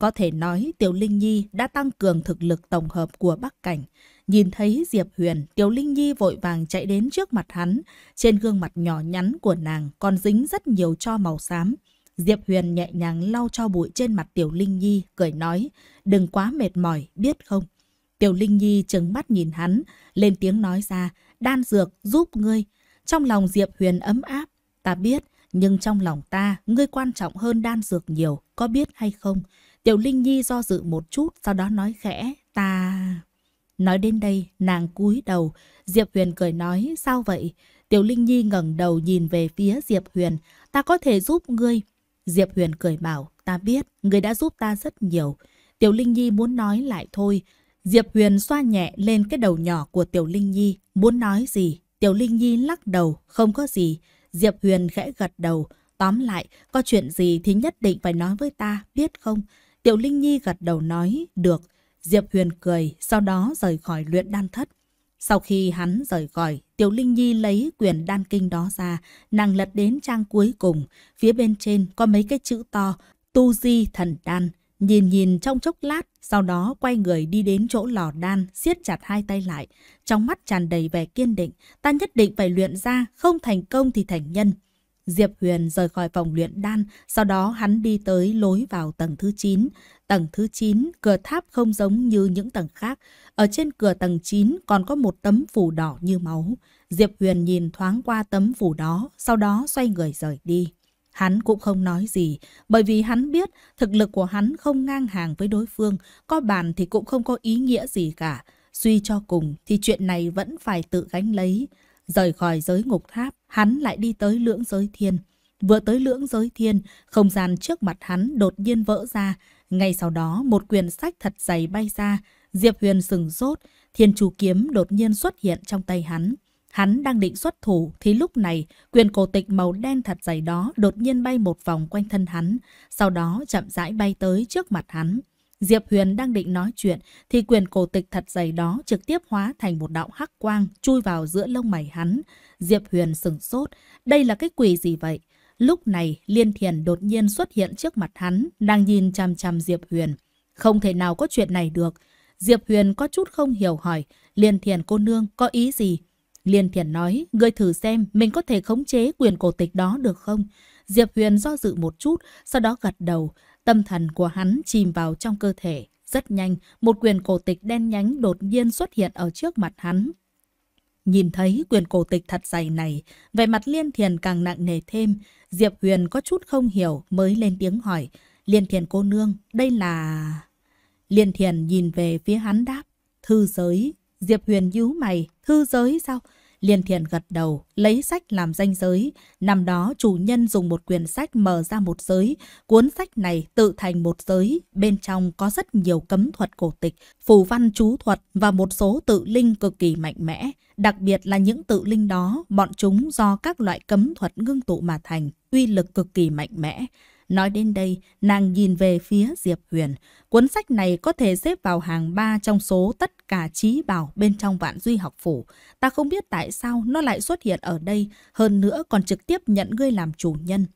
Có thể nói Tiểu Linh Nhi đã tăng cường thực lực tổng hợp của Bắc Cảnh. Nhìn thấy Diệp Huyền, Tiểu Linh Nhi vội vàng chạy đến trước mặt hắn. Trên gương mặt nhỏ nhắn của nàng còn dính rất nhiều cho màu xám. Diệp Huyền nhẹ nhàng lau cho bụi trên mặt Tiểu Linh Nhi, cười nói, đừng quá mệt mỏi, biết không? Tiểu Linh Nhi trừng mắt nhìn hắn, lên tiếng nói ra, đan dược giúp ngươi. Trong lòng Diệp Huyền ấm áp, ta biết, nhưng trong lòng ta, ngươi quan trọng hơn đan dược nhiều, có biết hay không? Tiểu Linh Nhi do dự một chút, sau đó nói khẽ, ta... Nói đến đây, nàng cúi đầu. Diệp Huyền cười nói, sao vậy? Tiểu Linh Nhi ngẩng đầu nhìn về phía Diệp Huyền. Ta có thể giúp ngươi. Diệp Huyền cười bảo, ta biết, ngươi đã giúp ta rất nhiều. Tiểu Linh Nhi muốn nói lại thôi. Diệp Huyền xoa nhẹ lên cái đầu nhỏ của Tiểu Linh Nhi, muốn nói gì? Tiểu Linh Nhi lắc đầu, không có gì. Diệp Huyền khẽ gật đầu. Tóm lại, có chuyện gì thì nhất định phải nói với ta, biết không? Tiểu Linh Nhi gật đầu nói, được. Diệp Huyền cười, sau đó rời khỏi luyện đan thất. Sau khi hắn rời khỏi, Tiểu Linh Nhi lấy quyển đan kinh đó ra, nàng lật đến trang cuối cùng. Phía bên trên có mấy cái chữ to, tu di thần đan. Nhìn nhìn trong chốc lát, sau đó quay người đi đến chỗ lò đan, siết chặt hai tay lại. Trong mắt tràn đầy vẻ kiên định, ta nhất định phải luyện ra, không thành công thì thành nhân. Diệp Huyền rời khỏi phòng luyện đan, sau đó hắn đi tới lối vào tầng thứ 9. Tầng thứ 9, cửa tháp không giống như những tầng khác. Ở trên cửa tầng 9 còn có một tấm phủ đỏ như máu. Diệp Huyền nhìn thoáng qua tấm phủ đó, sau đó xoay người rời đi. Hắn cũng không nói gì, bởi vì hắn biết thực lực của hắn không ngang hàng với đối phương, có bàn thì cũng không có ý nghĩa gì cả. Suy cho cùng thì chuyện này vẫn phải tự gánh lấy. Rời khỏi giới ngục tháp, hắn lại đi tới lưỡng giới thiên. Vừa tới lưỡng giới thiên, không gian trước mặt hắn đột nhiên vỡ ra. Ngay sau đó, một quyển sách thật dày bay ra. Diệp Huyền sừng sốt, thiên chủ kiếm đột nhiên xuất hiện trong tay hắn. Hắn đang định xuất thủ thì lúc này quyền cổ tịch màu đen thật dày đó đột nhiên bay một vòng quanh thân hắn, sau đó chậm rãi bay tới trước mặt hắn. Diệp Huyền đang định nói chuyện thì quyền cổ tịch thật dày đó trực tiếp hóa thành một đạo hắc quang chui vào giữa lông mày hắn. Diệp Huyền sửng sốt, đây là cái quỷ gì vậy? Lúc này Liên Thiền đột nhiên xuất hiện trước mặt hắn, đang nhìn chăm chăm Diệp Huyền. Không thể nào có chuyện này được. Diệp Huyền có chút không hiểu hỏi, Liên Thiền cô nương có ý gì? Liên Thiền nói, ngươi thử xem mình có thể khống chế quyền cổ tịch đó được không? Diệp Huyền do dự một chút, sau đó gật đầu. Tâm thần của hắn chìm vào trong cơ thể. Rất nhanh, một quyền cổ tịch đen nhánh đột nhiên xuất hiện ở trước mặt hắn. Nhìn thấy quyền cổ tịch thật dày này, vẻ mặt Liên Thiền càng nặng nề thêm. Diệp Huyền có chút không hiểu mới lên tiếng hỏi. Liên Thiền cô nương, đây là... Liên Thiền nhìn về phía hắn đáp. Thư giới. Diệp Huyền nhíu mày. Thư giới sao? Liên Thiện gật đầu, lấy sách làm danh giới. Năm đó, chủ nhân dùng một quyển sách mở ra một giới. Cuốn sách này tự thành một giới. Bên trong có rất nhiều cấm thuật cổ tịch, phù văn chú thuật và một số tự linh cực kỳ mạnh mẽ. Đặc biệt là những tự linh đó, bọn chúng do các loại cấm thuật ngưng tụ mà thành, uy lực cực kỳ mạnh mẽ. Nói đến đây, nàng nhìn về phía Diệp Huyền. Cuốn sách này có thể xếp vào hàng ba trong số tất cả trí bảo bên trong vạn duy học phủ. Ta không biết tại sao nó lại xuất hiện ở đây, hơn nữa còn trực tiếp nhận ngươi làm chủ nhân.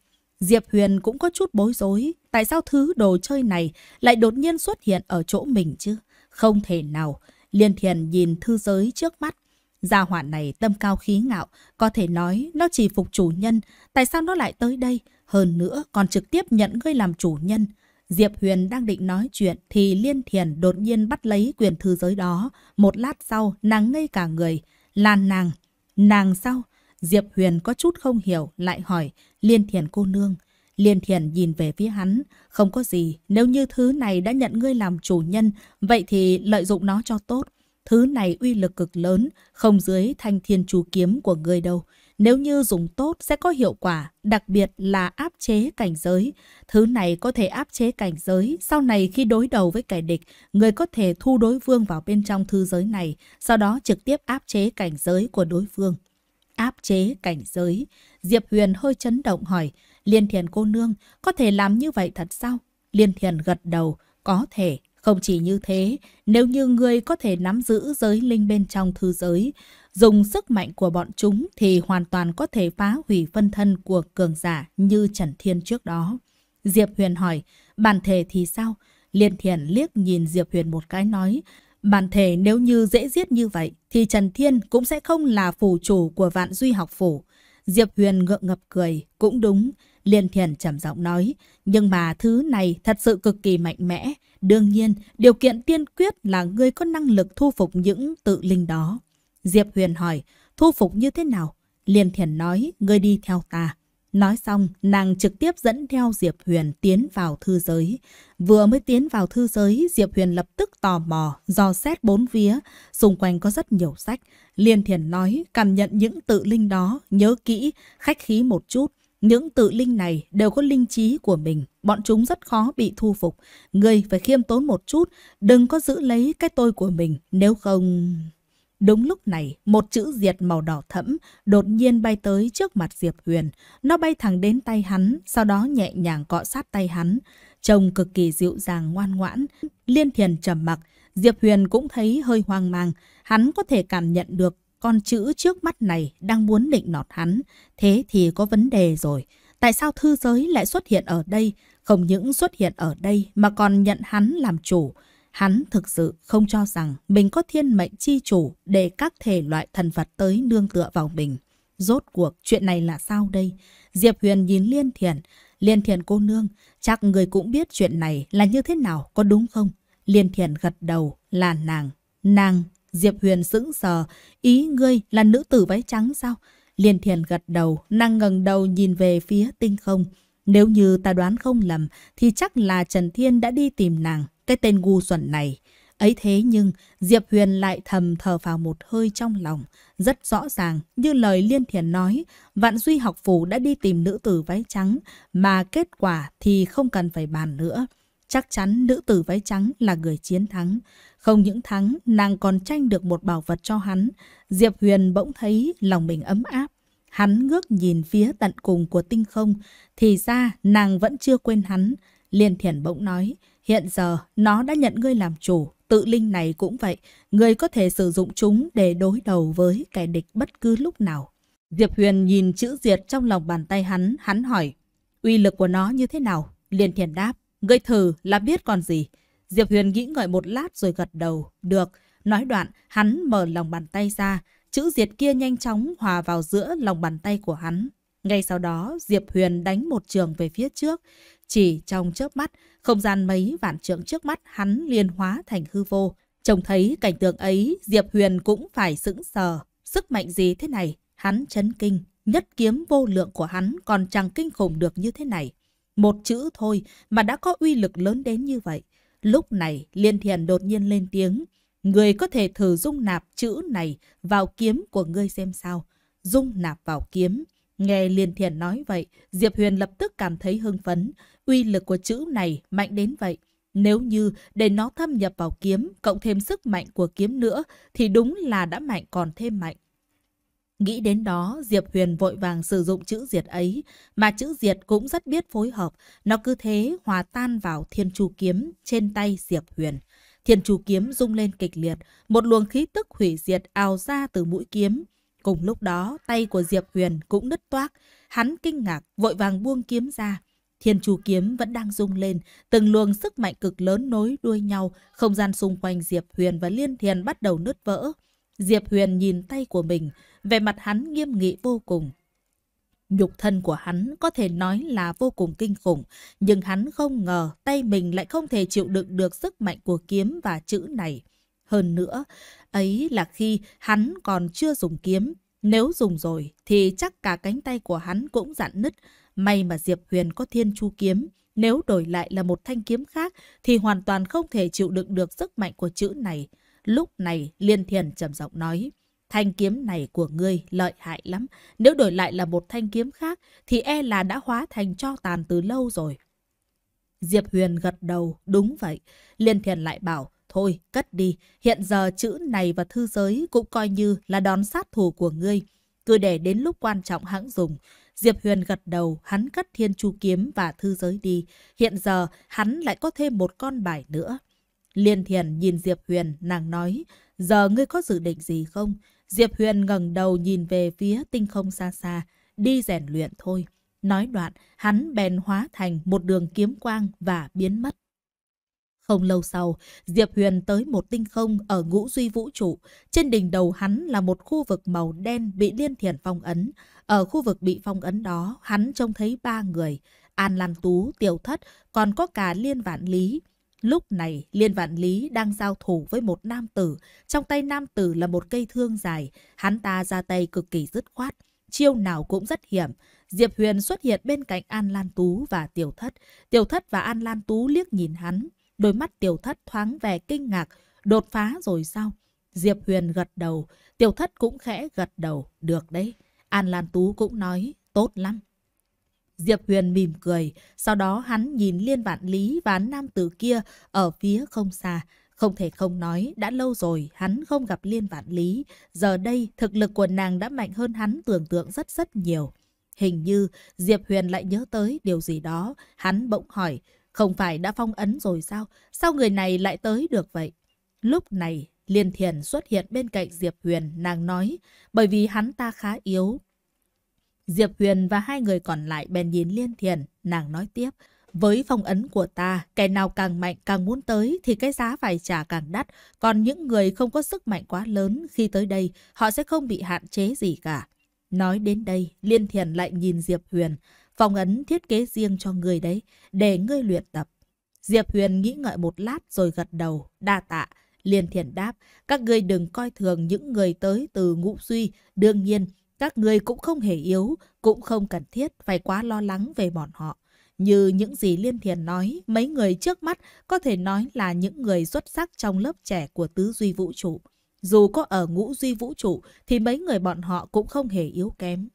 Diệp Huyền cũng có chút bối rối. Tại sao thứ đồ chơi này lại đột nhiên xuất hiện ở chỗ mình chứ? Không thể nào. Liên Thiền nhìn thư giới trước mắt. Gia hỏa này tâm cao khí ngạo, có thể nói nó chỉ phục chủ nhân. Tại sao nó lại tới đây? Hơn nữa còn trực tiếp nhận ngươi làm chủ nhân. Diệp Huyền đang định nói chuyện thì Liên Thiền đột nhiên bắt lấy quyền thư giới đó. Một lát sau nàng ngây cả người. Là nàng. Nàng sao? Diệp Huyền có chút không hiểu lại hỏi Liên Thiền cô nương. Liên Thiền nhìn về phía hắn. Không có gì. Nếu như thứ này đã nhận ngươi làm chủ nhân vậy thì lợi dụng nó cho tốt. Thứ này uy lực cực lớn, không dưới thanh thiên chú kiếm của ngươi đâu. Nếu như dùng tốt sẽ có hiệu quả, đặc biệt là áp chế cảnh giới. Thứ này có thể áp chế cảnh giới, sau này khi đối đầu với kẻ địch, người có thể thu đối phương vào bên trong thư giới này, sau đó trực tiếp áp chế cảnh giới của đối phương. Áp chế cảnh giới. Diệp Huyền hơi chấn động hỏi, Liên Thiền cô nương, có thể làm như vậy thật sao? Liên Thiền gật đầu, có thể. Không chỉ như thế, nếu như người có thể nắm giữ giới linh bên trong thư giới, dùng sức mạnh của bọn chúng thì hoàn toàn có thể phá hủy phân thân của cường giả như Trần Thiên trước đó. Diệp Huyền hỏi, bản thể thì sao? Liên Thiền liếc nhìn Diệp Huyền một cái nói, bản thể nếu như dễ giết như vậy thì Trần Thiên cũng sẽ không là phủ chủ của vạn duy học phủ. Diệp Huyền ngượng ngập cười, cũng đúng. Liên Thiền trầm giọng nói, nhưng mà thứ này thật sự cực kỳ mạnh mẽ. Đương nhiên, điều kiện tiên quyết là ngươi có năng lực thu phục những tự linh đó. Diệp Huyền hỏi, thu phục như thế nào? Liên Thiền nói, ngươi đi theo ta. Nói xong, nàng trực tiếp dẫn theo Diệp Huyền tiến vào thư giới. Vừa mới tiến vào thư giới, Diệp Huyền lập tức tò mò, dò xét bốn phía Xung quanh có rất nhiều sách. Liên Thiền nói, cảm nhận những tự linh đó, nhớ kỹ, khách khí một chút. Những tự linh này đều có linh trí của mình, bọn chúng rất khó bị thu phục. Người phải khiêm tốn một chút, đừng có giữ lấy cái tôi của mình, nếu không... Đúng lúc này, một chữ diệt màu đỏ thẫm đột nhiên bay tới trước mặt Diệp Huyền. Nó bay thẳng đến tay hắn, sau đó nhẹ nhàng cọ sát tay hắn. Trông cực kỳ dịu dàng ngoan ngoãn, liên thiền trầm mặc. Diệp Huyền cũng thấy hơi hoang mang. Hắn có thể cảm nhận được con chữ trước mắt này đang muốn định nọt hắn. Thế thì có vấn đề rồi. Tại sao thư giới lại xuất hiện ở đây? Không những xuất hiện ở đây mà còn nhận hắn làm chủ. Hắn thực sự không cho rằng mình có thiên mệnh chi chủ để các thể loại thần vật tới nương tựa vào mình. Rốt cuộc, chuyện này là sao đây? Diệp Huyền nhìn Liên Thiền. Liên Thiền cô nương, chắc người cũng biết chuyện này là như thế nào, có đúng không? Liên Thiền gật đầu, là nàng. Nàng, Diệp Huyền sững sờ, ý ngươi là nữ tử váy trắng sao? Liên Thiền gật đầu, nàng ngẩng đầu nhìn về phía tinh không. Nếu như ta đoán không lầm, thì chắc là Trần Thiên đã đi tìm nàng, cái tên ngu xuẩn này. Ấy thế nhưng, Diệp Huyền lại thầm thờ vào một hơi trong lòng. Rất rõ ràng, như lời Liên Thiền nói, Vạn Duy học phủ đã đi tìm nữ tử váy trắng, mà kết quả thì không cần phải bàn nữa. Chắc chắn nữ tử váy trắng là người chiến thắng. Không những thắng, nàng còn tranh được một bảo vật cho hắn. Diệp Huyền bỗng thấy lòng mình ấm áp. Hắn ngước nhìn phía tận cùng của tinh không. Thì ra, nàng vẫn chưa quên hắn. Liên thiền bỗng nói, Hiện giờ, nó đã nhận ngươi làm chủ, tự linh này cũng vậy. Ngươi có thể sử dụng chúng để đối đầu với kẻ địch bất cứ lúc nào. Diệp Huyền nhìn chữ diệt trong lòng bàn tay hắn, hắn hỏi. Uy lực của nó như thế nào? Liên thiền đáp. Ngươi thử là biết còn gì. Diệp Huyền nghĩ ngợi một lát rồi gật đầu. Được. Nói đoạn, hắn mở lòng bàn tay ra. Chữ diệt kia nhanh chóng hòa vào giữa lòng bàn tay của hắn. Ngay sau đó, Diệp Huyền đánh một trường về phía trước. Chỉ trong chớp mắt, không gian mấy vạn trượng trước mắt hắn liên hóa thành hư vô. Trông thấy cảnh tượng ấy, Diệp Huyền cũng phải sững sờ. Sức mạnh gì thế này? Hắn chấn kinh, nhất kiếm vô lượng của hắn còn chẳng kinh khủng được như thế này. Một chữ thôi mà đã có uy lực lớn đến như vậy. Lúc này, Liên Thiền đột nhiên lên tiếng. Người có thể thử dung nạp chữ này vào kiếm của ngươi xem sao. Dung nạp vào kiếm. Nghe Liên Thiền nói vậy, Diệp Huyền lập tức cảm thấy hưng phấn uy lực của chữ này mạnh đến vậy. Nếu như để nó thâm nhập vào kiếm, cộng thêm sức mạnh của kiếm nữa, thì đúng là đã mạnh còn thêm mạnh. Nghĩ đến đó, Diệp Huyền vội vàng sử dụng chữ diệt ấy, mà chữ diệt cũng rất biết phối hợp, nó cứ thế hòa tan vào thiên chu kiếm trên tay Diệp Huyền. Thiên chu kiếm rung lên kịch liệt, một luồng khí tức hủy diệt ào ra từ mũi kiếm. Cùng lúc đó, tay của Diệp Huyền cũng nứt toác, hắn kinh ngạc, vội vàng buông kiếm ra. Thiên chú kiếm vẫn đang rung lên, từng luồng sức mạnh cực lớn nối đuôi nhau, không gian xung quanh Diệp Huyền và Liên Thiền bắt đầu nứt vỡ. Diệp Huyền nhìn tay của mình, vẻ mặt hắn nghiêm nghị vô cùng. Nhục thân của hắn có thể nói là vô cùng kinh khủng, nhưng hắn không ngờ tay mình lại không thể chịu đựng được sức mạnh của kiếm và chữ này. Hơn nữa, ấy là khi hắn còn chưa dùng kiếm, nếu dùng rồi thì chắc cả cánh tay của hắn cũng dạn nứt. May mà Diệp Huyền có thiên chu kiếm, nếu đổi lại là một thanh kiếm khác thì hoàn toàn không thể chịu đựng được sức mạnh của chữ này. Lúc này Liên Thiền trầm giọng nói, thanh kiếm này của ngươi lợi hại lắm, nếu đổi lại là một thanh kiếm khác thì e là đã hóa thành cho tàn từ lâu rồi. Diệp Huyền gật đầu, đúng vậy. Liên Thiền lại bảo, thôi cất đi, hiện giờ chữ này và thư giới cũng coi như là đón sát thủ của ngươi. Cứ để đến lúc quan trọng hãng dùng, Diệp Huyền gật đầu, hắn cất thiên chu kiếm và thư giới đi. Hiện giờ, hắn lại có thêm một con bài nữa. Liên Thiền nhìn Diệp Huyền, nàng nói, giờ ngươi có dự định gì không? Diệp Huyền ngẩng đầu nhìn về phía tinh không xa xa, đi rèn luyện thôi. Nói đoạn, hắn bèn hóa thành một đường kiếm quang và biến mất. Không lâu sau, Diệp Huyền tới một tinh không ở ngũ duy vũ trụ. Trên đỉnh đầu hắn là một khu vực màu đen bị liên thiền phong ấn. Ở khu vực bị phong ấn đó, hắn trông thấy ba người. An Lan Tú, Tiểu Thất, còn có cả Liên Vạn Lý. Lúc này, Liên Vạn Lý đang giao thủ với một nam tử. Trong tay nam tử là một cây thương dài. Hắn ta ra tay cực kỳ dứt khoát. Chiêu nào cũng rất hiểm. Diệp Huyền xuất hiện bên cạnh An Lan Tú và Tiểu Thất. Tiểu Thất và An Lan Tú liếc nhìn hắn. Đôi mắt tiểu thất thoáng vẻ kinh ngạc, đột phá rồi sao? Diệp Huyền gật đầu, tiểu thất cũng khẽ gật đầu, được đấy. An Lan Tú cũng nói, tốt lắm. Diệp Huyền mỉm cười, sau đó hắn nhìn Liên Vạn Lý và nam tử kia ở phía không xa. Không thể không nói, đã lâu rồi hắn không gặp Liên Vạn Lý. Giờ đây, thực lực của nàng đã mạnh hơn hắn tưởng tượng rất rất nhiều. Hình như Diệp Huyền lại nhớ tới điều gì đó, hắn bỗng hỏi, không phải đã phong ấn rồi sao? Sao người này lại tới được vậy? Lúc này, Liên Thiền xuất hiện bên cạnh Diệp Huyền, nàng nói, bởi vì hắn ta khá yếu. Diệp Huyền và hai người còn lại bèn nhìn Liên Thiền, nàng nói tiếp, với phong ấn của ta, kẻ nào càng mạnh càng muốn tới thì cái giá phải trả càng đắt, còn những người không có sức mạnh quá lớn khi tới đây, họ sẽ không bị hạn chế gì cả. Nói đến đây, Liên Thiền lại nhìn Diệp Huyền, Phong ấn thiết kế riêng cho người đấy, để ngươi luyện tập. Diệp Huyền nghĩ ngợi một lát rồi gật đầu, đa tạ. Liên thiện đáp, các ngươi đừng coi thường những người tới từ ngũ suy. Đương nhiên, các ngươi cũng không hề yếu, cũng không cần thiết phải quá lo lắng về bọn họ. Như những gì Liên Thiền nói, mấy người trước mắt có thể nói là những người xuất sắc trong lớp trẻ của tứ duy vũ trụ. Dù có ở ngũ duy vũ trụ thì mấy người bọn họ cũng không hề yếu kém.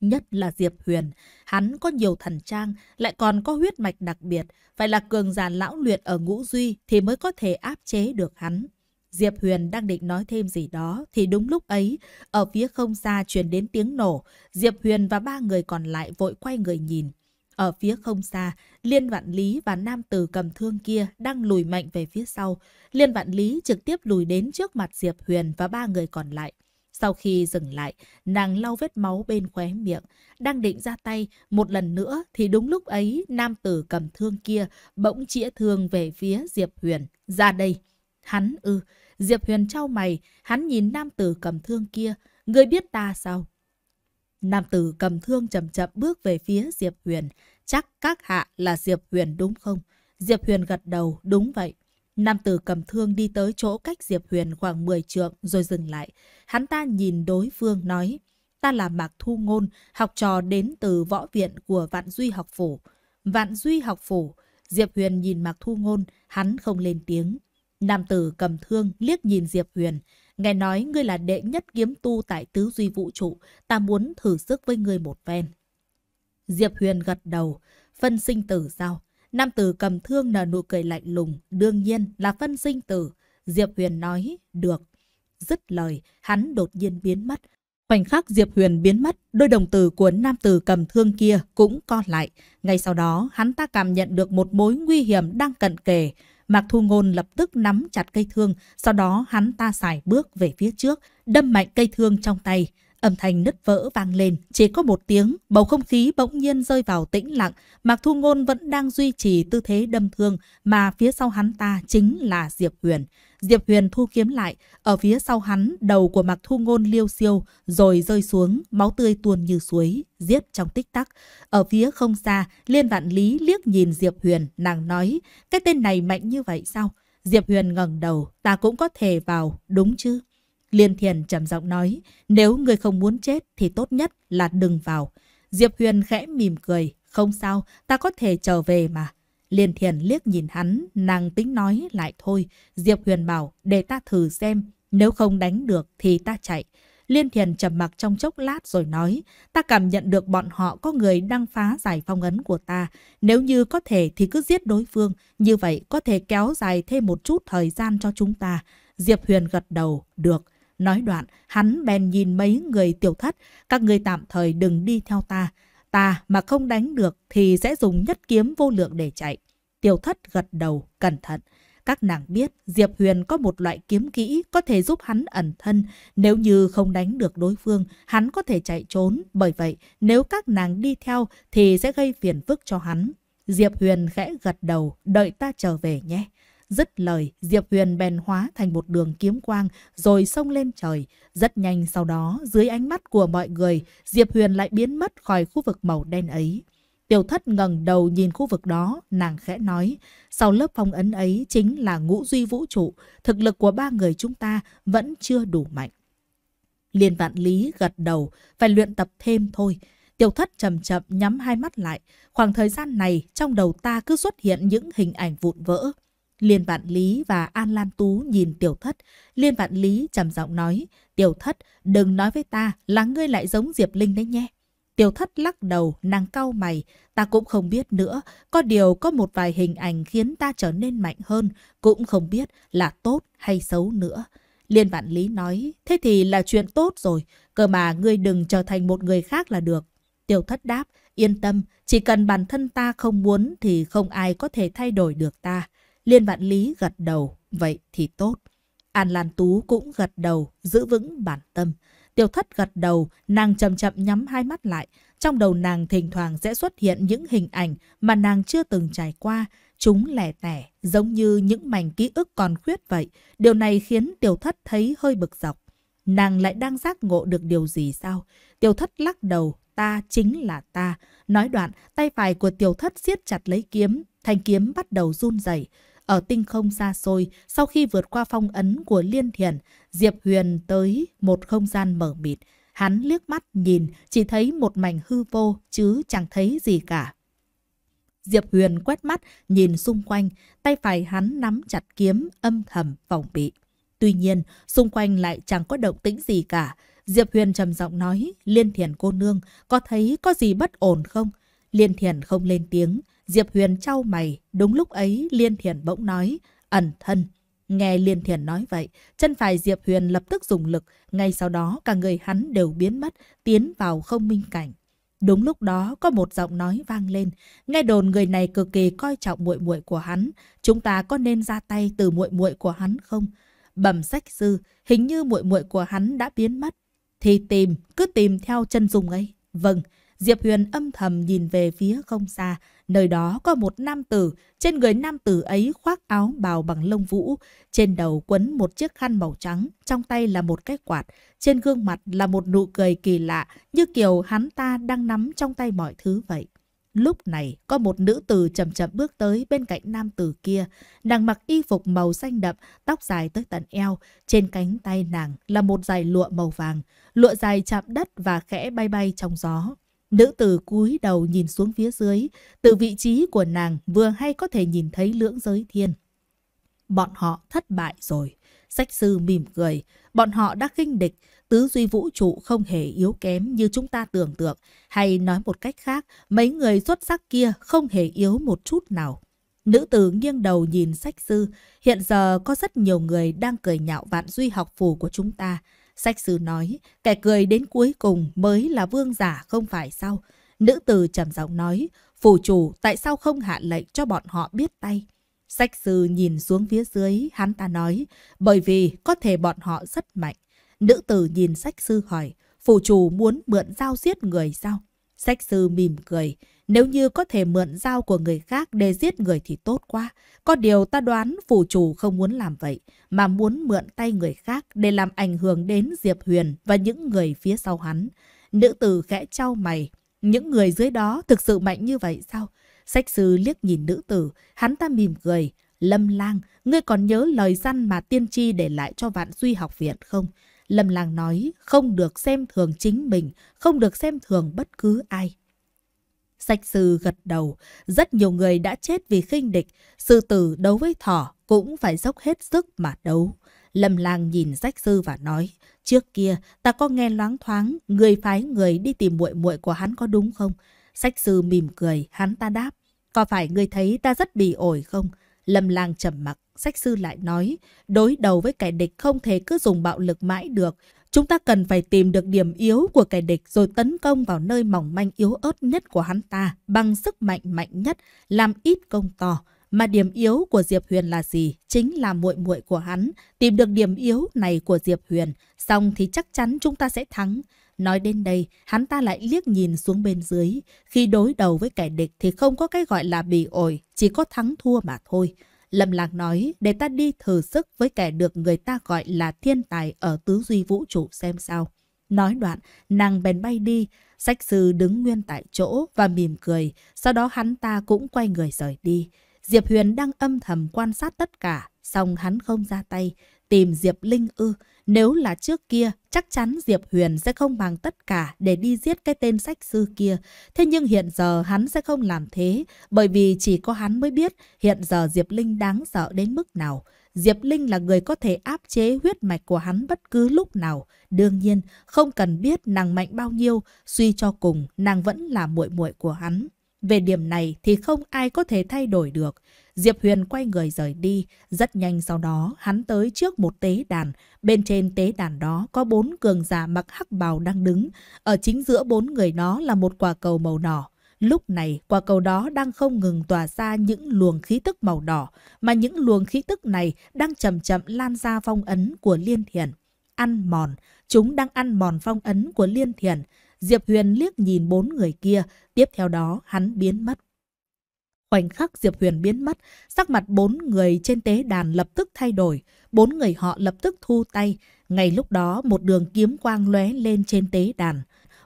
Nhất là Diệp Huyền, hắn có nhiều thần trang, lại còn có huyết mạch đặc biệt, phải là cường giả lão luyện ở ngũ duy thì mới có thể áp chế được hắn. Diệp Huyền đang định nói thêm gì đó thì đúng lúc ấy, ở phía không xa truyền đến tiếng nổ, Diệp Huyền và ba người còn lại vội quay người nhìn. Ở phía không xa, Liên Vạn Lý và nam tử cầm thương kia đang lùi mạnh về phía sau. Liên Vạn Lý trực tiếp lùi đến trước mặt Diệp Huyền và ba người còn lại. Sau khi dừng lại, nàng lau vết máu bên khóe miệng. Đang định ra tay, một lần nữa thì đúng lúc ấy nam tử cầm thương kia bỗng chĩa thương về phía Diệp Huyền. Ra đây! Hắn ư! Diệp Huyền trao mày, hắn nhìn nam tử cầm thương kia. Ngươi biết ta sao? Nam tử cầm thương chậm chậm bước về phía Diệp Huyền. Chắc các hạ là Diệp Huyền đúng không? Diệp Huyền gật đầu, đúng vậy. Nam tử cầm thương đi tới chỗ cách Diệp Huyền khoảng 10 trượng rồi dừng lại. Hắn ta nhìn đối phương nói, ta là Mạc Thu Ngôn, học trò đến từ võ viện của Vạn Duy học phủ. Vạn Duy học phủ, Diệp Huyền nhìn Mạc Thu Ngôn, hắn không lên tiếng. Nam tử cầm thương liếc nhìn Diệp Huyền, nghe nói ngươi là đệ nhất kiếm tu tại tứ duy vũ trụ, ta muốn thử sức với ngươi một phen. Diệp Huyền gật đầu, phân sinh tử sao? Nam tử cầm thương nở nụ cười lạnh lùng, đương nhiên là phân sinh tử. Diệp Huyền nói, được. Dứt lời, hắn đột nhiên biến mất. Khoảnh khắc Diệp Huyền biến mất, đôi đồng tử của nam tử cầm thương kia cũng co lại. Ngay sau đó, hắn ta cảm nhận được một mối nguy hiểm đang cận kề. Mạc Thu Ngôn lập tức nắm chặt cây thương, sau đó hắn ta xài bước về phía trước, đâm mạnh cây thương trong tay. Âm thanh nứt vỡ vang lên, chỉ có một tiếng, bầu không khí bỗng nhiên rơi vào tĩnh lặng. Mạc Thu Ngôn vẫn đang duy trì tư thế đâm thương, mà phía sau hắn ta chính là Diệp Huyền. Diệp Huyền thu kiếm lại, ở phía sau hắn, đầu của Mạc Thu Ngôn liêu siêu, rồi rơi xuống, máu tươi tuôn như suối, giết trong tích tắc. Ở phía không xa, Liên Vạn Lý liếc nhìn Diệp Huyền, nàng nói, cái tên này mạnh như vậy sao? Diệp Huyền ngẩng đầu, ta cũng có thể vào, đúng chứ? Liên Thiền trầm giọng nói, nếu ngươi không muốn chết thì tốt nhất là đừng vào. Diệp Huyền khẽ mỉm cười, không sao, ta có thể trở về mà. Liên Thiền liếc nhìn hắn, nàng tính nói lại thôi. Diệp Huyền bảo, để ta thử xem, nếu không đánh được thì ta chạy. Liên Thiền trầm mặc trong chốc lát rồi nói, ta cảm nhận được bọn họ có người đang phá giải phong ấn của ta. Nếu như có thể thì cứ giết đối phương, như vậy có thể kéo dài thêm một chút thời gian cho chúng ta. Diệp Huyền gật đầu, được, Nói đoạn, hắn bèn nhìn mấy người tiểu thất, các ngươi tạm thời đừng đi theo ta. Ta mà không đánh được thì sẽ dùng nhất kiếm vô lượng để chạy. Tiểu thất gật đầu, cẩn thận. Các nàng biết Diệp Huyền có một loại kiếm kỹ có thể giúp hắn ẩn thân. Nếu như không đánh được đối phương, hắn có thể chạy trốn. Bởi vậy, nếu các nàng đi theo thì sẽ gây phiền phức cho hắn. Diệp Huyền khẽ gật đầu, đợi ta trở về nhé. Dứt lời, Diệp Huyền bèn hóa thành một đường kiếm quang rồi xông lên trời. Rất nhanh sau đó, dưới ánh mắt của mọi người, Diệp Huyền lại biến mất khỏi khu vực màu đen ấy. Tiểu thất ngẩng đầu nhìn khu vực đó, nàng khẽ nói, sau lớp phong ấn ấy chính là ngũ duy vũ trụ, thực lực của ba người chúng ta vẫn chưa đủ mạnh. Liên vạn lý gật đầu, phải luyện tập thêm thôi. Tiểu thất chậm chậm nhắm hai mắt lại, khoảng thời gian này trong đầu ta cứ xuất hiện những hình ảnh vụn vỡ. Liên Vạn Lý và An Lan Tú nhìn Tiểu Thất. Liên Vạn Lý trầm giọng nói, Tiểu Thất, đừng nói với ta là ngươi lại giống Diệp Linh đấy nhé. Tiểu Thất lắc đầu, nàng cau mày, ta cũng không biết nữa, có điều có một vài hình ảnh khiến ta trở nên mạnh hơn, cũng không biết là tốt hay xấu nữa. Liên Vạn Lý nói, thế thì là chuyện tốt rồi, cơ mà ngươi đừng trở thành một người khác là được. Tiểu Thất đáp, yên tâm, chỉ cần bản thân ta không muốn thì không ai có thể thay đổi được ta. Liên Vạn Lý gật đầu, vậy thì tốt. An Lan Tú cũng gật đầu, giữ vững bản tâm. Tiêu thất gật đầu, nàng chậm chậm nhắm hai mắt lại. Trong đầu nàng thỉnh thoảng sẽ xuất hiện những hình ảnh mà nàng chưa từng trải qua. Chúng lẻ tẻ, giống như những mảnh ký ức còn khuyết vậy. Điều này khiến tiêu thất thấy hơi bực dọc. Nàng lại đang giác ngộ được điều gì sao? Tiêu thất lắc đầu, ta chính là ta. Nói đoạn, tay phải của tiêu thất siết chặt lấy kiếm, thanh kiếm bắt đầu run rẩy ở tinh không xa xôi, sau khi vượt qua phong ấn của Liên Thiền, Diệp Huyền tới một không gian mở mịt. Hắn liếc mắt nhìn, chỉ thấy một mảnh hư vô, chứ chẳng thấy gì cả. Diệp Huyền quét mắt, nhìn xung quanh, tay phải hắn nắm chặt kiếm, âm thầm phòng bị. Tuy nhiên, xung quanh lại chẳng có động tĩnh gì cả. Diệp Huyền trầm giọng nói, Liên Thiền cô nương, có thấy có gì bất ổn không? Liên Thiền không lên tiếng. Diệp Huyền trao mày, đúng lúc ấy Liên Thiền bỗng nói, ẩn thân. Nghe Liên Thiền nói vậy, chân phải Diệp Huyền lập tức dùng lực, ngay sau đó cả người hắn đều biến mất, tiến vào không minh cảnh. Đúng lúc đó có một giọng nói vang lên, nghe đồn người này cực kỳ coi trọng muội muội của hắn, chúng ta có nên ra tay từ muội muội của hắn không? Bẩm sách sư, hình như muội muội của hắn đã biến mất. Thì tìm, cứ tìm theo chân dùng ấy. Vâng, Diệp Huyền âm thầm nhìn về phía không xa, Nơi đó có một nam tử, trên người nam tử ấy khoác áo bào bằng lông vũ, trên đầu quấn một chiếc khăn màu trắng, trong tay là một cái quạt, trên gương mặt là một nụ cười kỳ lạ, như kiểu hắn ta đang nắm trong tay mọi thứ vậy. Lúc này, có một nữ tử chậm chậm bước tới bên cạnh nam tử kia. Nàng mặc y phục màu xanh đậm, tóc dài tới tận eo. Trên cánh tay nàng là một dải lụa màu vàng. Lụa dài chạm đất và khẽ bay bay trong gió. Nữ tử cúi đầu nhìn xuống phía dưới, từ vị trí của nàng vừa hay có thể nhìn thấy lưỡng giới thiên. Bọn họ thất bại rồi. Sách sư mỉm cười, bọn họ đã kinh địch, tứ duy vũ trụ không hề yếu kém như chúng ta tưởng tượng, hay nói một cách khác, mấy người xuất sắc kia không hề yếu một chút nào. Nữ tử nghiêng đầu nhìn sách sư, hiện giờ có rất nhiều người đang cười nhạo vạn duy học phù của chúng ta. Sách sư nói, kẻ cười đến cuối cùng mới là vương giả không phải sao? Nữ tử trầm giọng nói, phủ chủ tại sao không hạ lệnh cho bọn họ biết tay? Sách sư nhìn xuống phía dưới, hắn ta nói, bởi vì có thể bọn họ rất mạnh. Nữ tử nhìn sách sư hỏi, phủ chủ muốn mượn dao giết người sao? Sách sư mỉm cười, nếu như có thể mượn dao của người khác để giết người thì tốt quá. Có điều ta đoán phù chủ không muốn làm vậy, mà muốn mượn tay người khác để làm ảnh hưởng đến Diệp Huyền và những người phía sau hắn. Nữ tử khẽ trao mày. Những người dưới đó thực sự mạnh như vậy sao? Sách sư liếc nhìn nữ tử, hắn ta mỉm cười. Lâm lang, ngươi còn nhớ lời răn mà tiên tri để lại cho vạn duy học viện không? Lâm lang nói, không được xem thường chính mình, không được xem thường bất cứ ai. Sạch sư gật đầu, rất nhiều người đã chết vì khinh địch, sư tử đấu với thỏ cũng phải dốc hết sức mà đấu. Lâm lang nhìn sách sư và nói, trước kia ta có nghe loáng thoáng, người phái người đi tìm muội muội của hắn có đúng không? Sách sư mỉm cười, hắn ta đáp, có phải ngươi thấy ta rất bỉ ổi không? Lâm lang trầm mặc, sách sư lại nói, đối đầu với kẻ địch không thể cứ dùng bạo lực mãi được, Chúng ta cần phải tìm được điểm yếu của kẻ địch rồi tấn công vào nơi mỏng manh yếu ớt nhất của hắn ta bằng sức mạnh mạnh nhất, làm ít công to. Mà điểm yếu của Diệp Huyền là gì? Chính là muội muội của hắn. Tìm được điểm yếu này của Diệp Huyền, xong thì chắc chắn chúng ta sẽ thắng. Nói đến đây, hắn ta lại liếc nhìn xuống bên dưới. Khi đối đầu với kẻ địch thì không có cái gọi là bị ổi, chỉ có thắng thua mà thôi. Lâm Lạc nói để ta đi thử sức với kẻ được người ta gọi là thiên tài ở tứ duy vũ trụ xem sao. Nói đoạn, nàng bèn bay đi, sách sư đứng nguyên tại chỗ và mỉm cười, sau đó hắn ta cũng quay người rời đi. Diệp Huyền đang âm thầm quan sát tất cả, xong hắn không ra tay, tìm Diệp Linh ư. Nếu là trước kia, chắc chắn Diệp Huyền sẽ không bằng tất cả để đi giết cái tên sách sư kia. Thế nhưng hiện giờ hắn sẽ không làm thế, bởi vì chỉ có hắn mới biết hiện giờ Diệp Linh đáng sợ đến mức nào. Diệp Linh là người có thể áp chế huyết mạch của hắn bất cứ lúc nào. Đương nhiên, không cần biết nàng mạnh bao nhiêu, suy cho cùng nàng vẫn là muội muội của hắn. Về điểm này thì không ai có thể thay đổi được. Diệp Huyền quay người rời đi. Rất nhanh sau đó, hắn tới trước một tế đàn. Bên trên tế đàn đó có bốn cường giả mặc hắc bào đang đứng. Ở chính giữa bốn người đó là một quả cầu màu đỏ. Lúc này, quả cầu đó đang không ngừng tỏa ra những luồng khí tức màu đỏ, mà những luồng khí tức này đang chậm chậm lan ra phong ấn của Liên Thiền. Ăn mòn, chúng đang ăn mòn phong ấn của Liên Thiền. Diệp Huyền liếc nhìn bốn người kia, tiếp theo đó hắn biến mất. Khoảnh khắc Diệp Huyền biến mất, sắc mặt bốn người trên tế đàn lập tức thay đổi, bốn người họ lập tức thu tay. Ngay lúc đó một đường kiếm quang lóe lên trên tế đàn.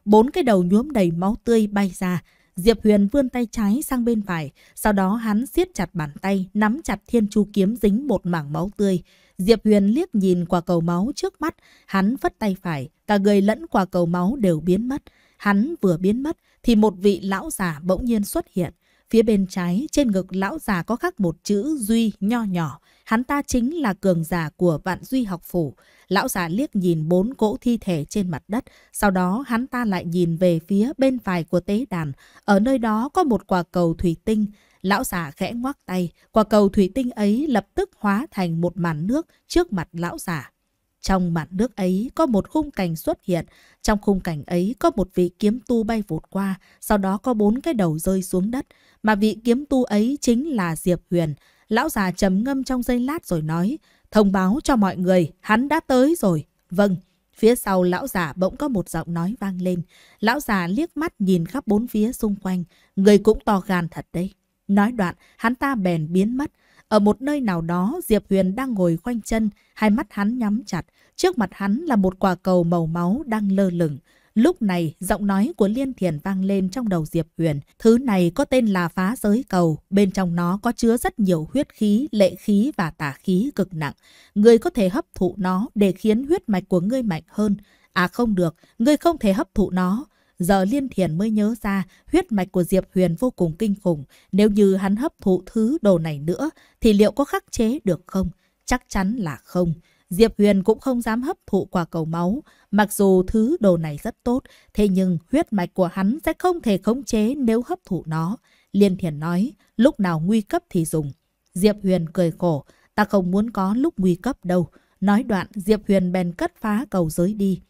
Bốn cái đầu nhuốm đầy máu tươi bay ra, Diệp Huyền vươn tay trái sang bên phải, sau đó hắn siết chặt bàn tay, nắm chặt thiên chu kiếm dính một mảng máu tươi. Diệp Huyền liếc nhìn quả cầu máu trước mắt, hắn vất tay phải, cả người lẫn quả cầu máu đều biến mất. Hắn vừa biến mất thì một vị lão già bỗng nhiên xuất hiện. Phía bên trái trên ngực lão già có khắc một chữ Duy nho nhỏ. Hắn ta chính là cường giả của vạn Duy học phủ. Lão già liếc nhìn bốn cỗ thi thể trên mặt đất. Sau đó hắn ta lại nhìn về phía bên phải của tế đàn. Ở nơi đó có một quả cầu thủy tinh. Lão già khẽ ngoắc tay, quả cầu thủy tinh ấy lập tức hóa thành một màn nước trước mặt lão già. Trong màn nước ấy có một khung cảnh xuất hiện, trong khung cảnh ấy có một vị kiếm tu bay vụt qua, sau đó có bốn cái đầu rơi xuống đất, mà vị kiếm tu ấy chính là Diệp Huyền. Lão già trầm ngâm trong giây lát rồi nói, thông báo cho mọi người, hắn đã tới rồi. Vâng. Phía sau lão già bỗng có một giọng nói vang lên. Lão già liếc mắt nhìn khắp bốn phía xung quanh. Người cũng to gan thật đấy. Nói đoạn, hắn ta bèn biến mất. Ở một nơi nào đó, Diệp Huyền đang ngồi khoanh chân, hai mắt hắn nhắm chặt. Trước mặt hắn là một quả cầu màu máu đang lơ lửng. Lúc này, giọng nói của Liên Thiền vang lên trong đầu Diệp Huyền. Thứ này có tên là phá giới cầu. Bên trong nó có chứa rất nhiều huyết khí, lệ khí và tả khí cực nặng. Người có thể hấp thụ nó để khiến huyết mạch của ngươi mạnh hơn. À không được, ngươi không thể hấp thụ nó. Giờ Liên Thiền mới nhớ ra huyết mạch của Diệp Huyền vô cùng kinh khủng. Nếu như hắn hấp thụ thứ đồ này nữa thì liệu có khắc chế được không? Chắc chắn là không. Diệp Huyền cũng không dám hấp thụ quả cầu máu. Mặc dù thứ đồ này rất tốt, thế nhưng huyết mạch của hắn sẽ không thể khống chế nếu hấp thụ nó. Liên Thiền nói, lúc nào nguy cấp thì dùng. Diệp Huyền cười khổ, ta không muốn có lúc nguy cấp đâu. Nói đoạn, Diệp Huyền bèn cất phá cầu giới đi.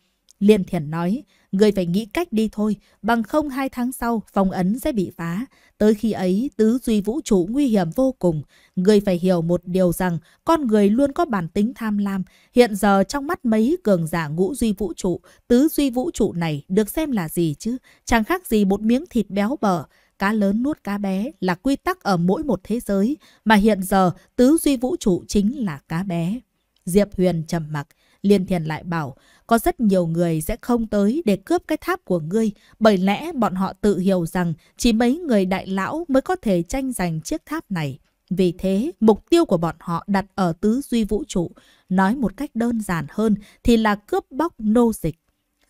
Liên thiển nói, người phải nghĩ cách đi thôi, bằng không hai tháng sau phong ấn sẽ bị phá. Tới khi ấy, tứ duy vũ trụ nguy hiểm vô cùng. Người phải hiểu một điều rằng con người luôn có bản tính tham lam. Hiện giờ trong mắt mấy cường giả ngũ duy vũ trụ, tứ duy vũ trụ này được xem là gì chứ? Chẳng khác gì một miếng thịt béo bở cá lớn nuốt cá bé là quy tắc ở mỗi một thế giới, mà hiện giờ tứ duy vũ trụ chính là cá bé. Diệp Huyền trầm mặc, Liên Thiền lại bảo, có rất nhiều người sẽ không tới để cướp cái tháp của ngươi, bởi lẽ bọn họ tự hiểu rằng chỉ mấy người đại lão mới có thể tranh giành chiếc tháp này. Vì thế, mục tiêu của bọn họ đặt ở tứ duy vũ trụ, nói một cách đơn giản hơn thì là cướp bóc nô dịch.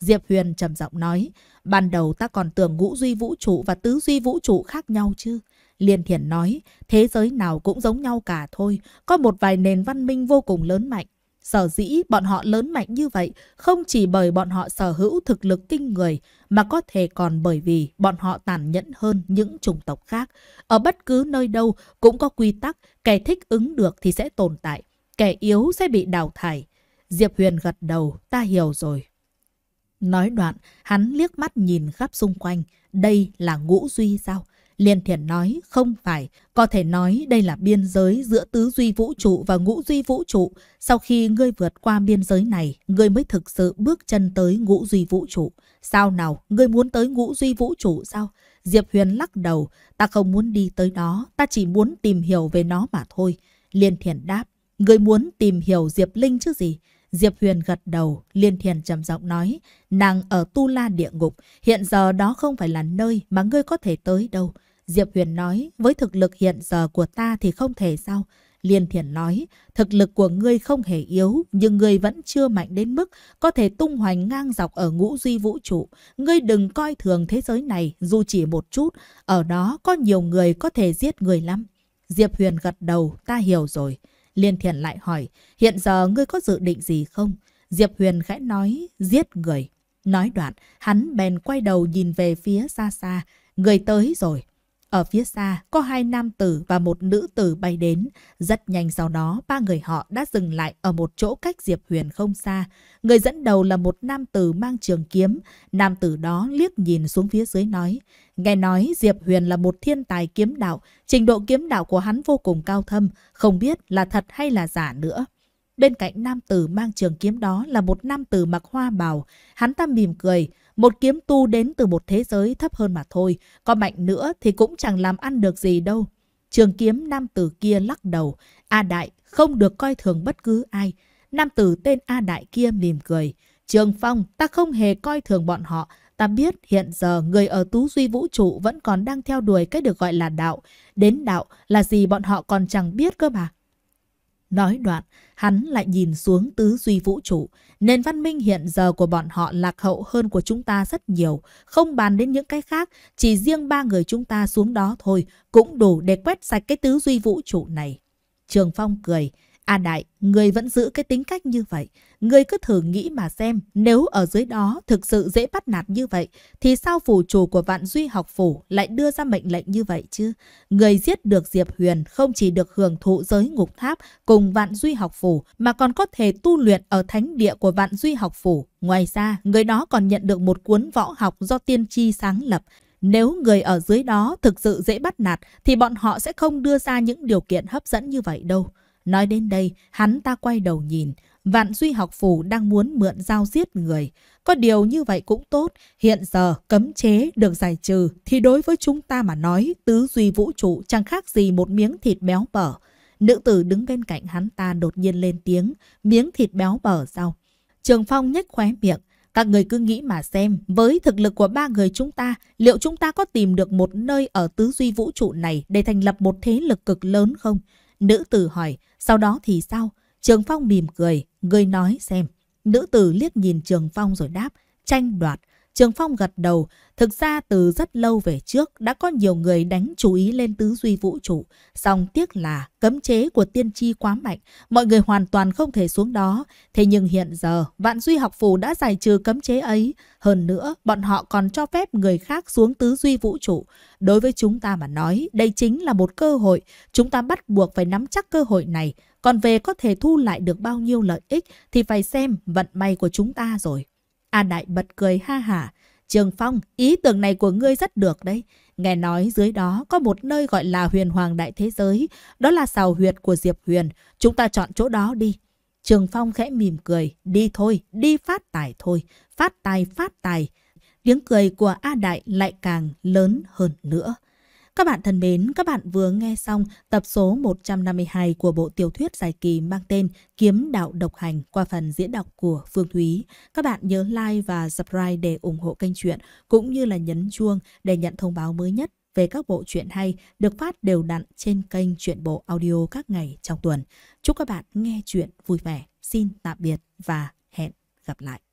Diệp Huyền trầm giọng nói, ban đầu ta còn tưởng ngũ duy vũ trụ và tứ duy vũ trụ khác nhau chứ. Liên Thiền nói, thế giới nào cũng giống nhau cả thôi, có một vài nền văn minh vô cùng lớn mạnh, Sở dĩ bọn họ lớn mạnh như vậy không chỉ bởi bọn họ sở hữu thực lực kinh người mà có thể còn bởi vì bọn họ tàn nhẫn hơn những chủng tộc khác. Ở bất cứ nơi đâu cũng có quy tắc, kẻ thích ứng được thì sẽ tồn tại, kẻ yếu sẽ bị đào thải. Diệp Huyền gật đầu, ta hiểu rồi. Nói đoạn, hắn liếc mắt nhìn khắp xung quanh, đây là ngũ duy sao? Liên Thiện nói không phải, có thể nói đây là biên giới giữa tứ duy vũ trụ và ngũ duy vũ trụ. Sau khi ngươi vượt qua biên giới này, ngươi mới thực sự bước chân tới ngũ duy vũ trụ. Sao nào, ngươi muốn tới ngũ duy vũ trụ sao? Diệp Huyền lắc đầu, ta không muốn đi tới đó, ta chỉ muốn tìm hiểu về nó mà thôi. Liên Thiện đáp, ngươi muốn tìm hiểu Diệp Linh chứ gì? Diệp Huyền gật đầu, Liên Thiền trầm giọng nói, nàng ở Tu La Địa Ngục, hiện giờ đó không phải là nơi mà ngươi có thể tới đâu. Diệp Huyền nói, với thực lực hiện giờ của ta thì không thể sao. Liên Thiền nói, thực lực của ngươi không hề yếu, nhưng ngươi vẫn chưa mạnh đến mức có thể tung hoành ngang dọc ở ngũ duy vũ trụ. Ngươi đừng coi thường thế giới này, dù chỉ một chút, ở đó có nhiều người có thể giết người lắm. Diệp Huyền gật đầu, ta hiểu rồi. Liên Thiền lại hỏi, hiện giờ ngươi có dự định gì không? Diệp Huyền khẽ nói, giết người. Nói đoạn, hắn bèn quay đầu nhìn về phía xa xa, người tới rồi. Ở phía xa, có hai nam tử và một nữ tử bay đến. Rất nhanh sau đó, ba người họ đã dừng lại ở một chỗ cách Diệp Huyền không xa. Người dẫn đầu là một nam tử mang trường kiếm. Nam tử đó liếc nhìn xuống phía dưới nói. Nghe nói Diệp Huyền là một thiên tài kiếm đạo. Trình độ kiếm đạo của hắn vô cùng cao thâm. Không biết là thật hay là giả nữa. Bên cạnh nam tử mang trường kiếm đó là một nam tử mặc hoa bào. Hắn ta mỉm cười, một kiếm tu đến từ một thế giới thấp hơn mà thôi. Có mạnh nữa thì cũng chẳng làm ăn được gì đâu. Trường kiếm nam tử kia lắc đầu. A Đại không được coi thường bất cứ ai. Nam tử tên A Đại kia mỉm cười. Trường Phong, ta không hề coi thường bọn họ. Ta biết hiện giờ người ở Tú Duy Vũ Trụ vẫn còn đang theo đuổi cái được gọi là đạo. Đến đạo là gì bọn họ còn chẳng biết cơ mà. Nói đoạn, hắn lại nhìn xuống tứ duy vũ trụ. Nền văn minh hiện giờ của bọn họ lạc hậu hơn của chúng ta rất nhiều. Không bàn đến những cái khác, chỉ riêng ba người chúng ta xuống đó thôi cũng đủ để quét sạch cái tứ duy vũ trụ này. Trường Phong cười, A à Đại, người vẫn giữ cái tính cách như vậy. Người cứ thử nghĩ mà xem, nếu ở dưới đó thực sự dễ bắt nạt như vậy, thì sao phủ chủ của Vạn Duy học phủ lại đưa ra mệnh lệnh như vậy chứ? Người giết được Diệp Huyền không chỉ được hưởng thụ giới ngục tháp cùng Vạn Duy học phủ, mà còn có thể tu luyện ở thánh địa của Vạn Duy học phủ. Ngoài ra, người đó còn nhận được một cuốn võ học do tiên tri sáng lập, nếu người ở dưới đó thực sự dễ bắt nạt thì bọn họ sẽ không đưa ra những điều kiện hấp dẫn như vậy đâu. Nói đến đây, hắn ta quay đầu nhìn, Vạn Duy học phủ đang muốn mượn dao giết người. Có điều như vậy cũng tốt, hiện giờ cấm chế được giải trừ thì đối với chúng ta mà nói tứ duy vũ trụ chẳng khác gì một miếng thịt béo bở. Nữ tử đứng bên cạnh hắn ta đột nhiên lên tiếng, miếng thịt béo bở sau. Trường Phong nhếch khóe miệng, các người cứ nghĩ mà xem, với thực lực của ba người chúng ta, liệu chúng ta có tìm được một nơi ở tứ duy vũ trụ này để thành lập một thế lực cực lớn không? Nữ tử hỏi, sau đó thì sao? Trường Phong mỉm cười, ngươi nói xem. Nữ tử liếc nhìn Trường Phong rồi đáp, tranh đoạt. Trường Phong gật đầu, thực ra từ rất lâu về trước đã có nhiều người đánh chú ý lên tứ duy vũ trụ. Song tiếc là cấm chế của tiên tri quá mạnh, mọi người hoàn toàn không thể xuống đó. Thế nhưng hiện giờ, vạn duy học phủ đã giải trừ cấm chế ấy. Hơn nữa, bọn họ còn cho phép người khác xuống tứ duy vũ trụ. Đối với chúng ta mà nói, đây chính là một cơ hội. Chúng ta bắt buộc phải nắm chắc cơ hội này. Còn về có thể thu lại được bao nhiêu lợi ích thì phải xem vận may của chúng ta rồi. A Đại bật cười ha hả. Trường Phong, ý tưởng này của ngươi rất được đấy. Nghe nói dưới đó có một nơi gọi là huyền hoàng đại thế giới. Đó là xào huyệt của Diệp Huyền. Chúng ta chọn chỗ đó đi. Trường Phong khẽ mỉm cười. Đi thôi, đi phát tài thôi. Phát tài, phát tài. Tiếng cười của A Đại lại càng lớn hơn nữa. Các bạn thân mến, các bạn vừa nghe xong tập số 152 của bộ tiểu thuyết dài kỳ mang tên Kiếm đạo độc hành qua phần diễn đọc của Phương Thúy. Các bạn nhớ like và subscribe để ủng hộ kênh truyện cũng như là nhấn chuông để nhận thông báo mới nhất về các bộ truyện hay được phát đều đặn trên kênh truyện bộ audio các ngày trong tuần. Chúc các bạn nghe truyện vui vẻ. Xin tạm biệt và hẹn gặp lại.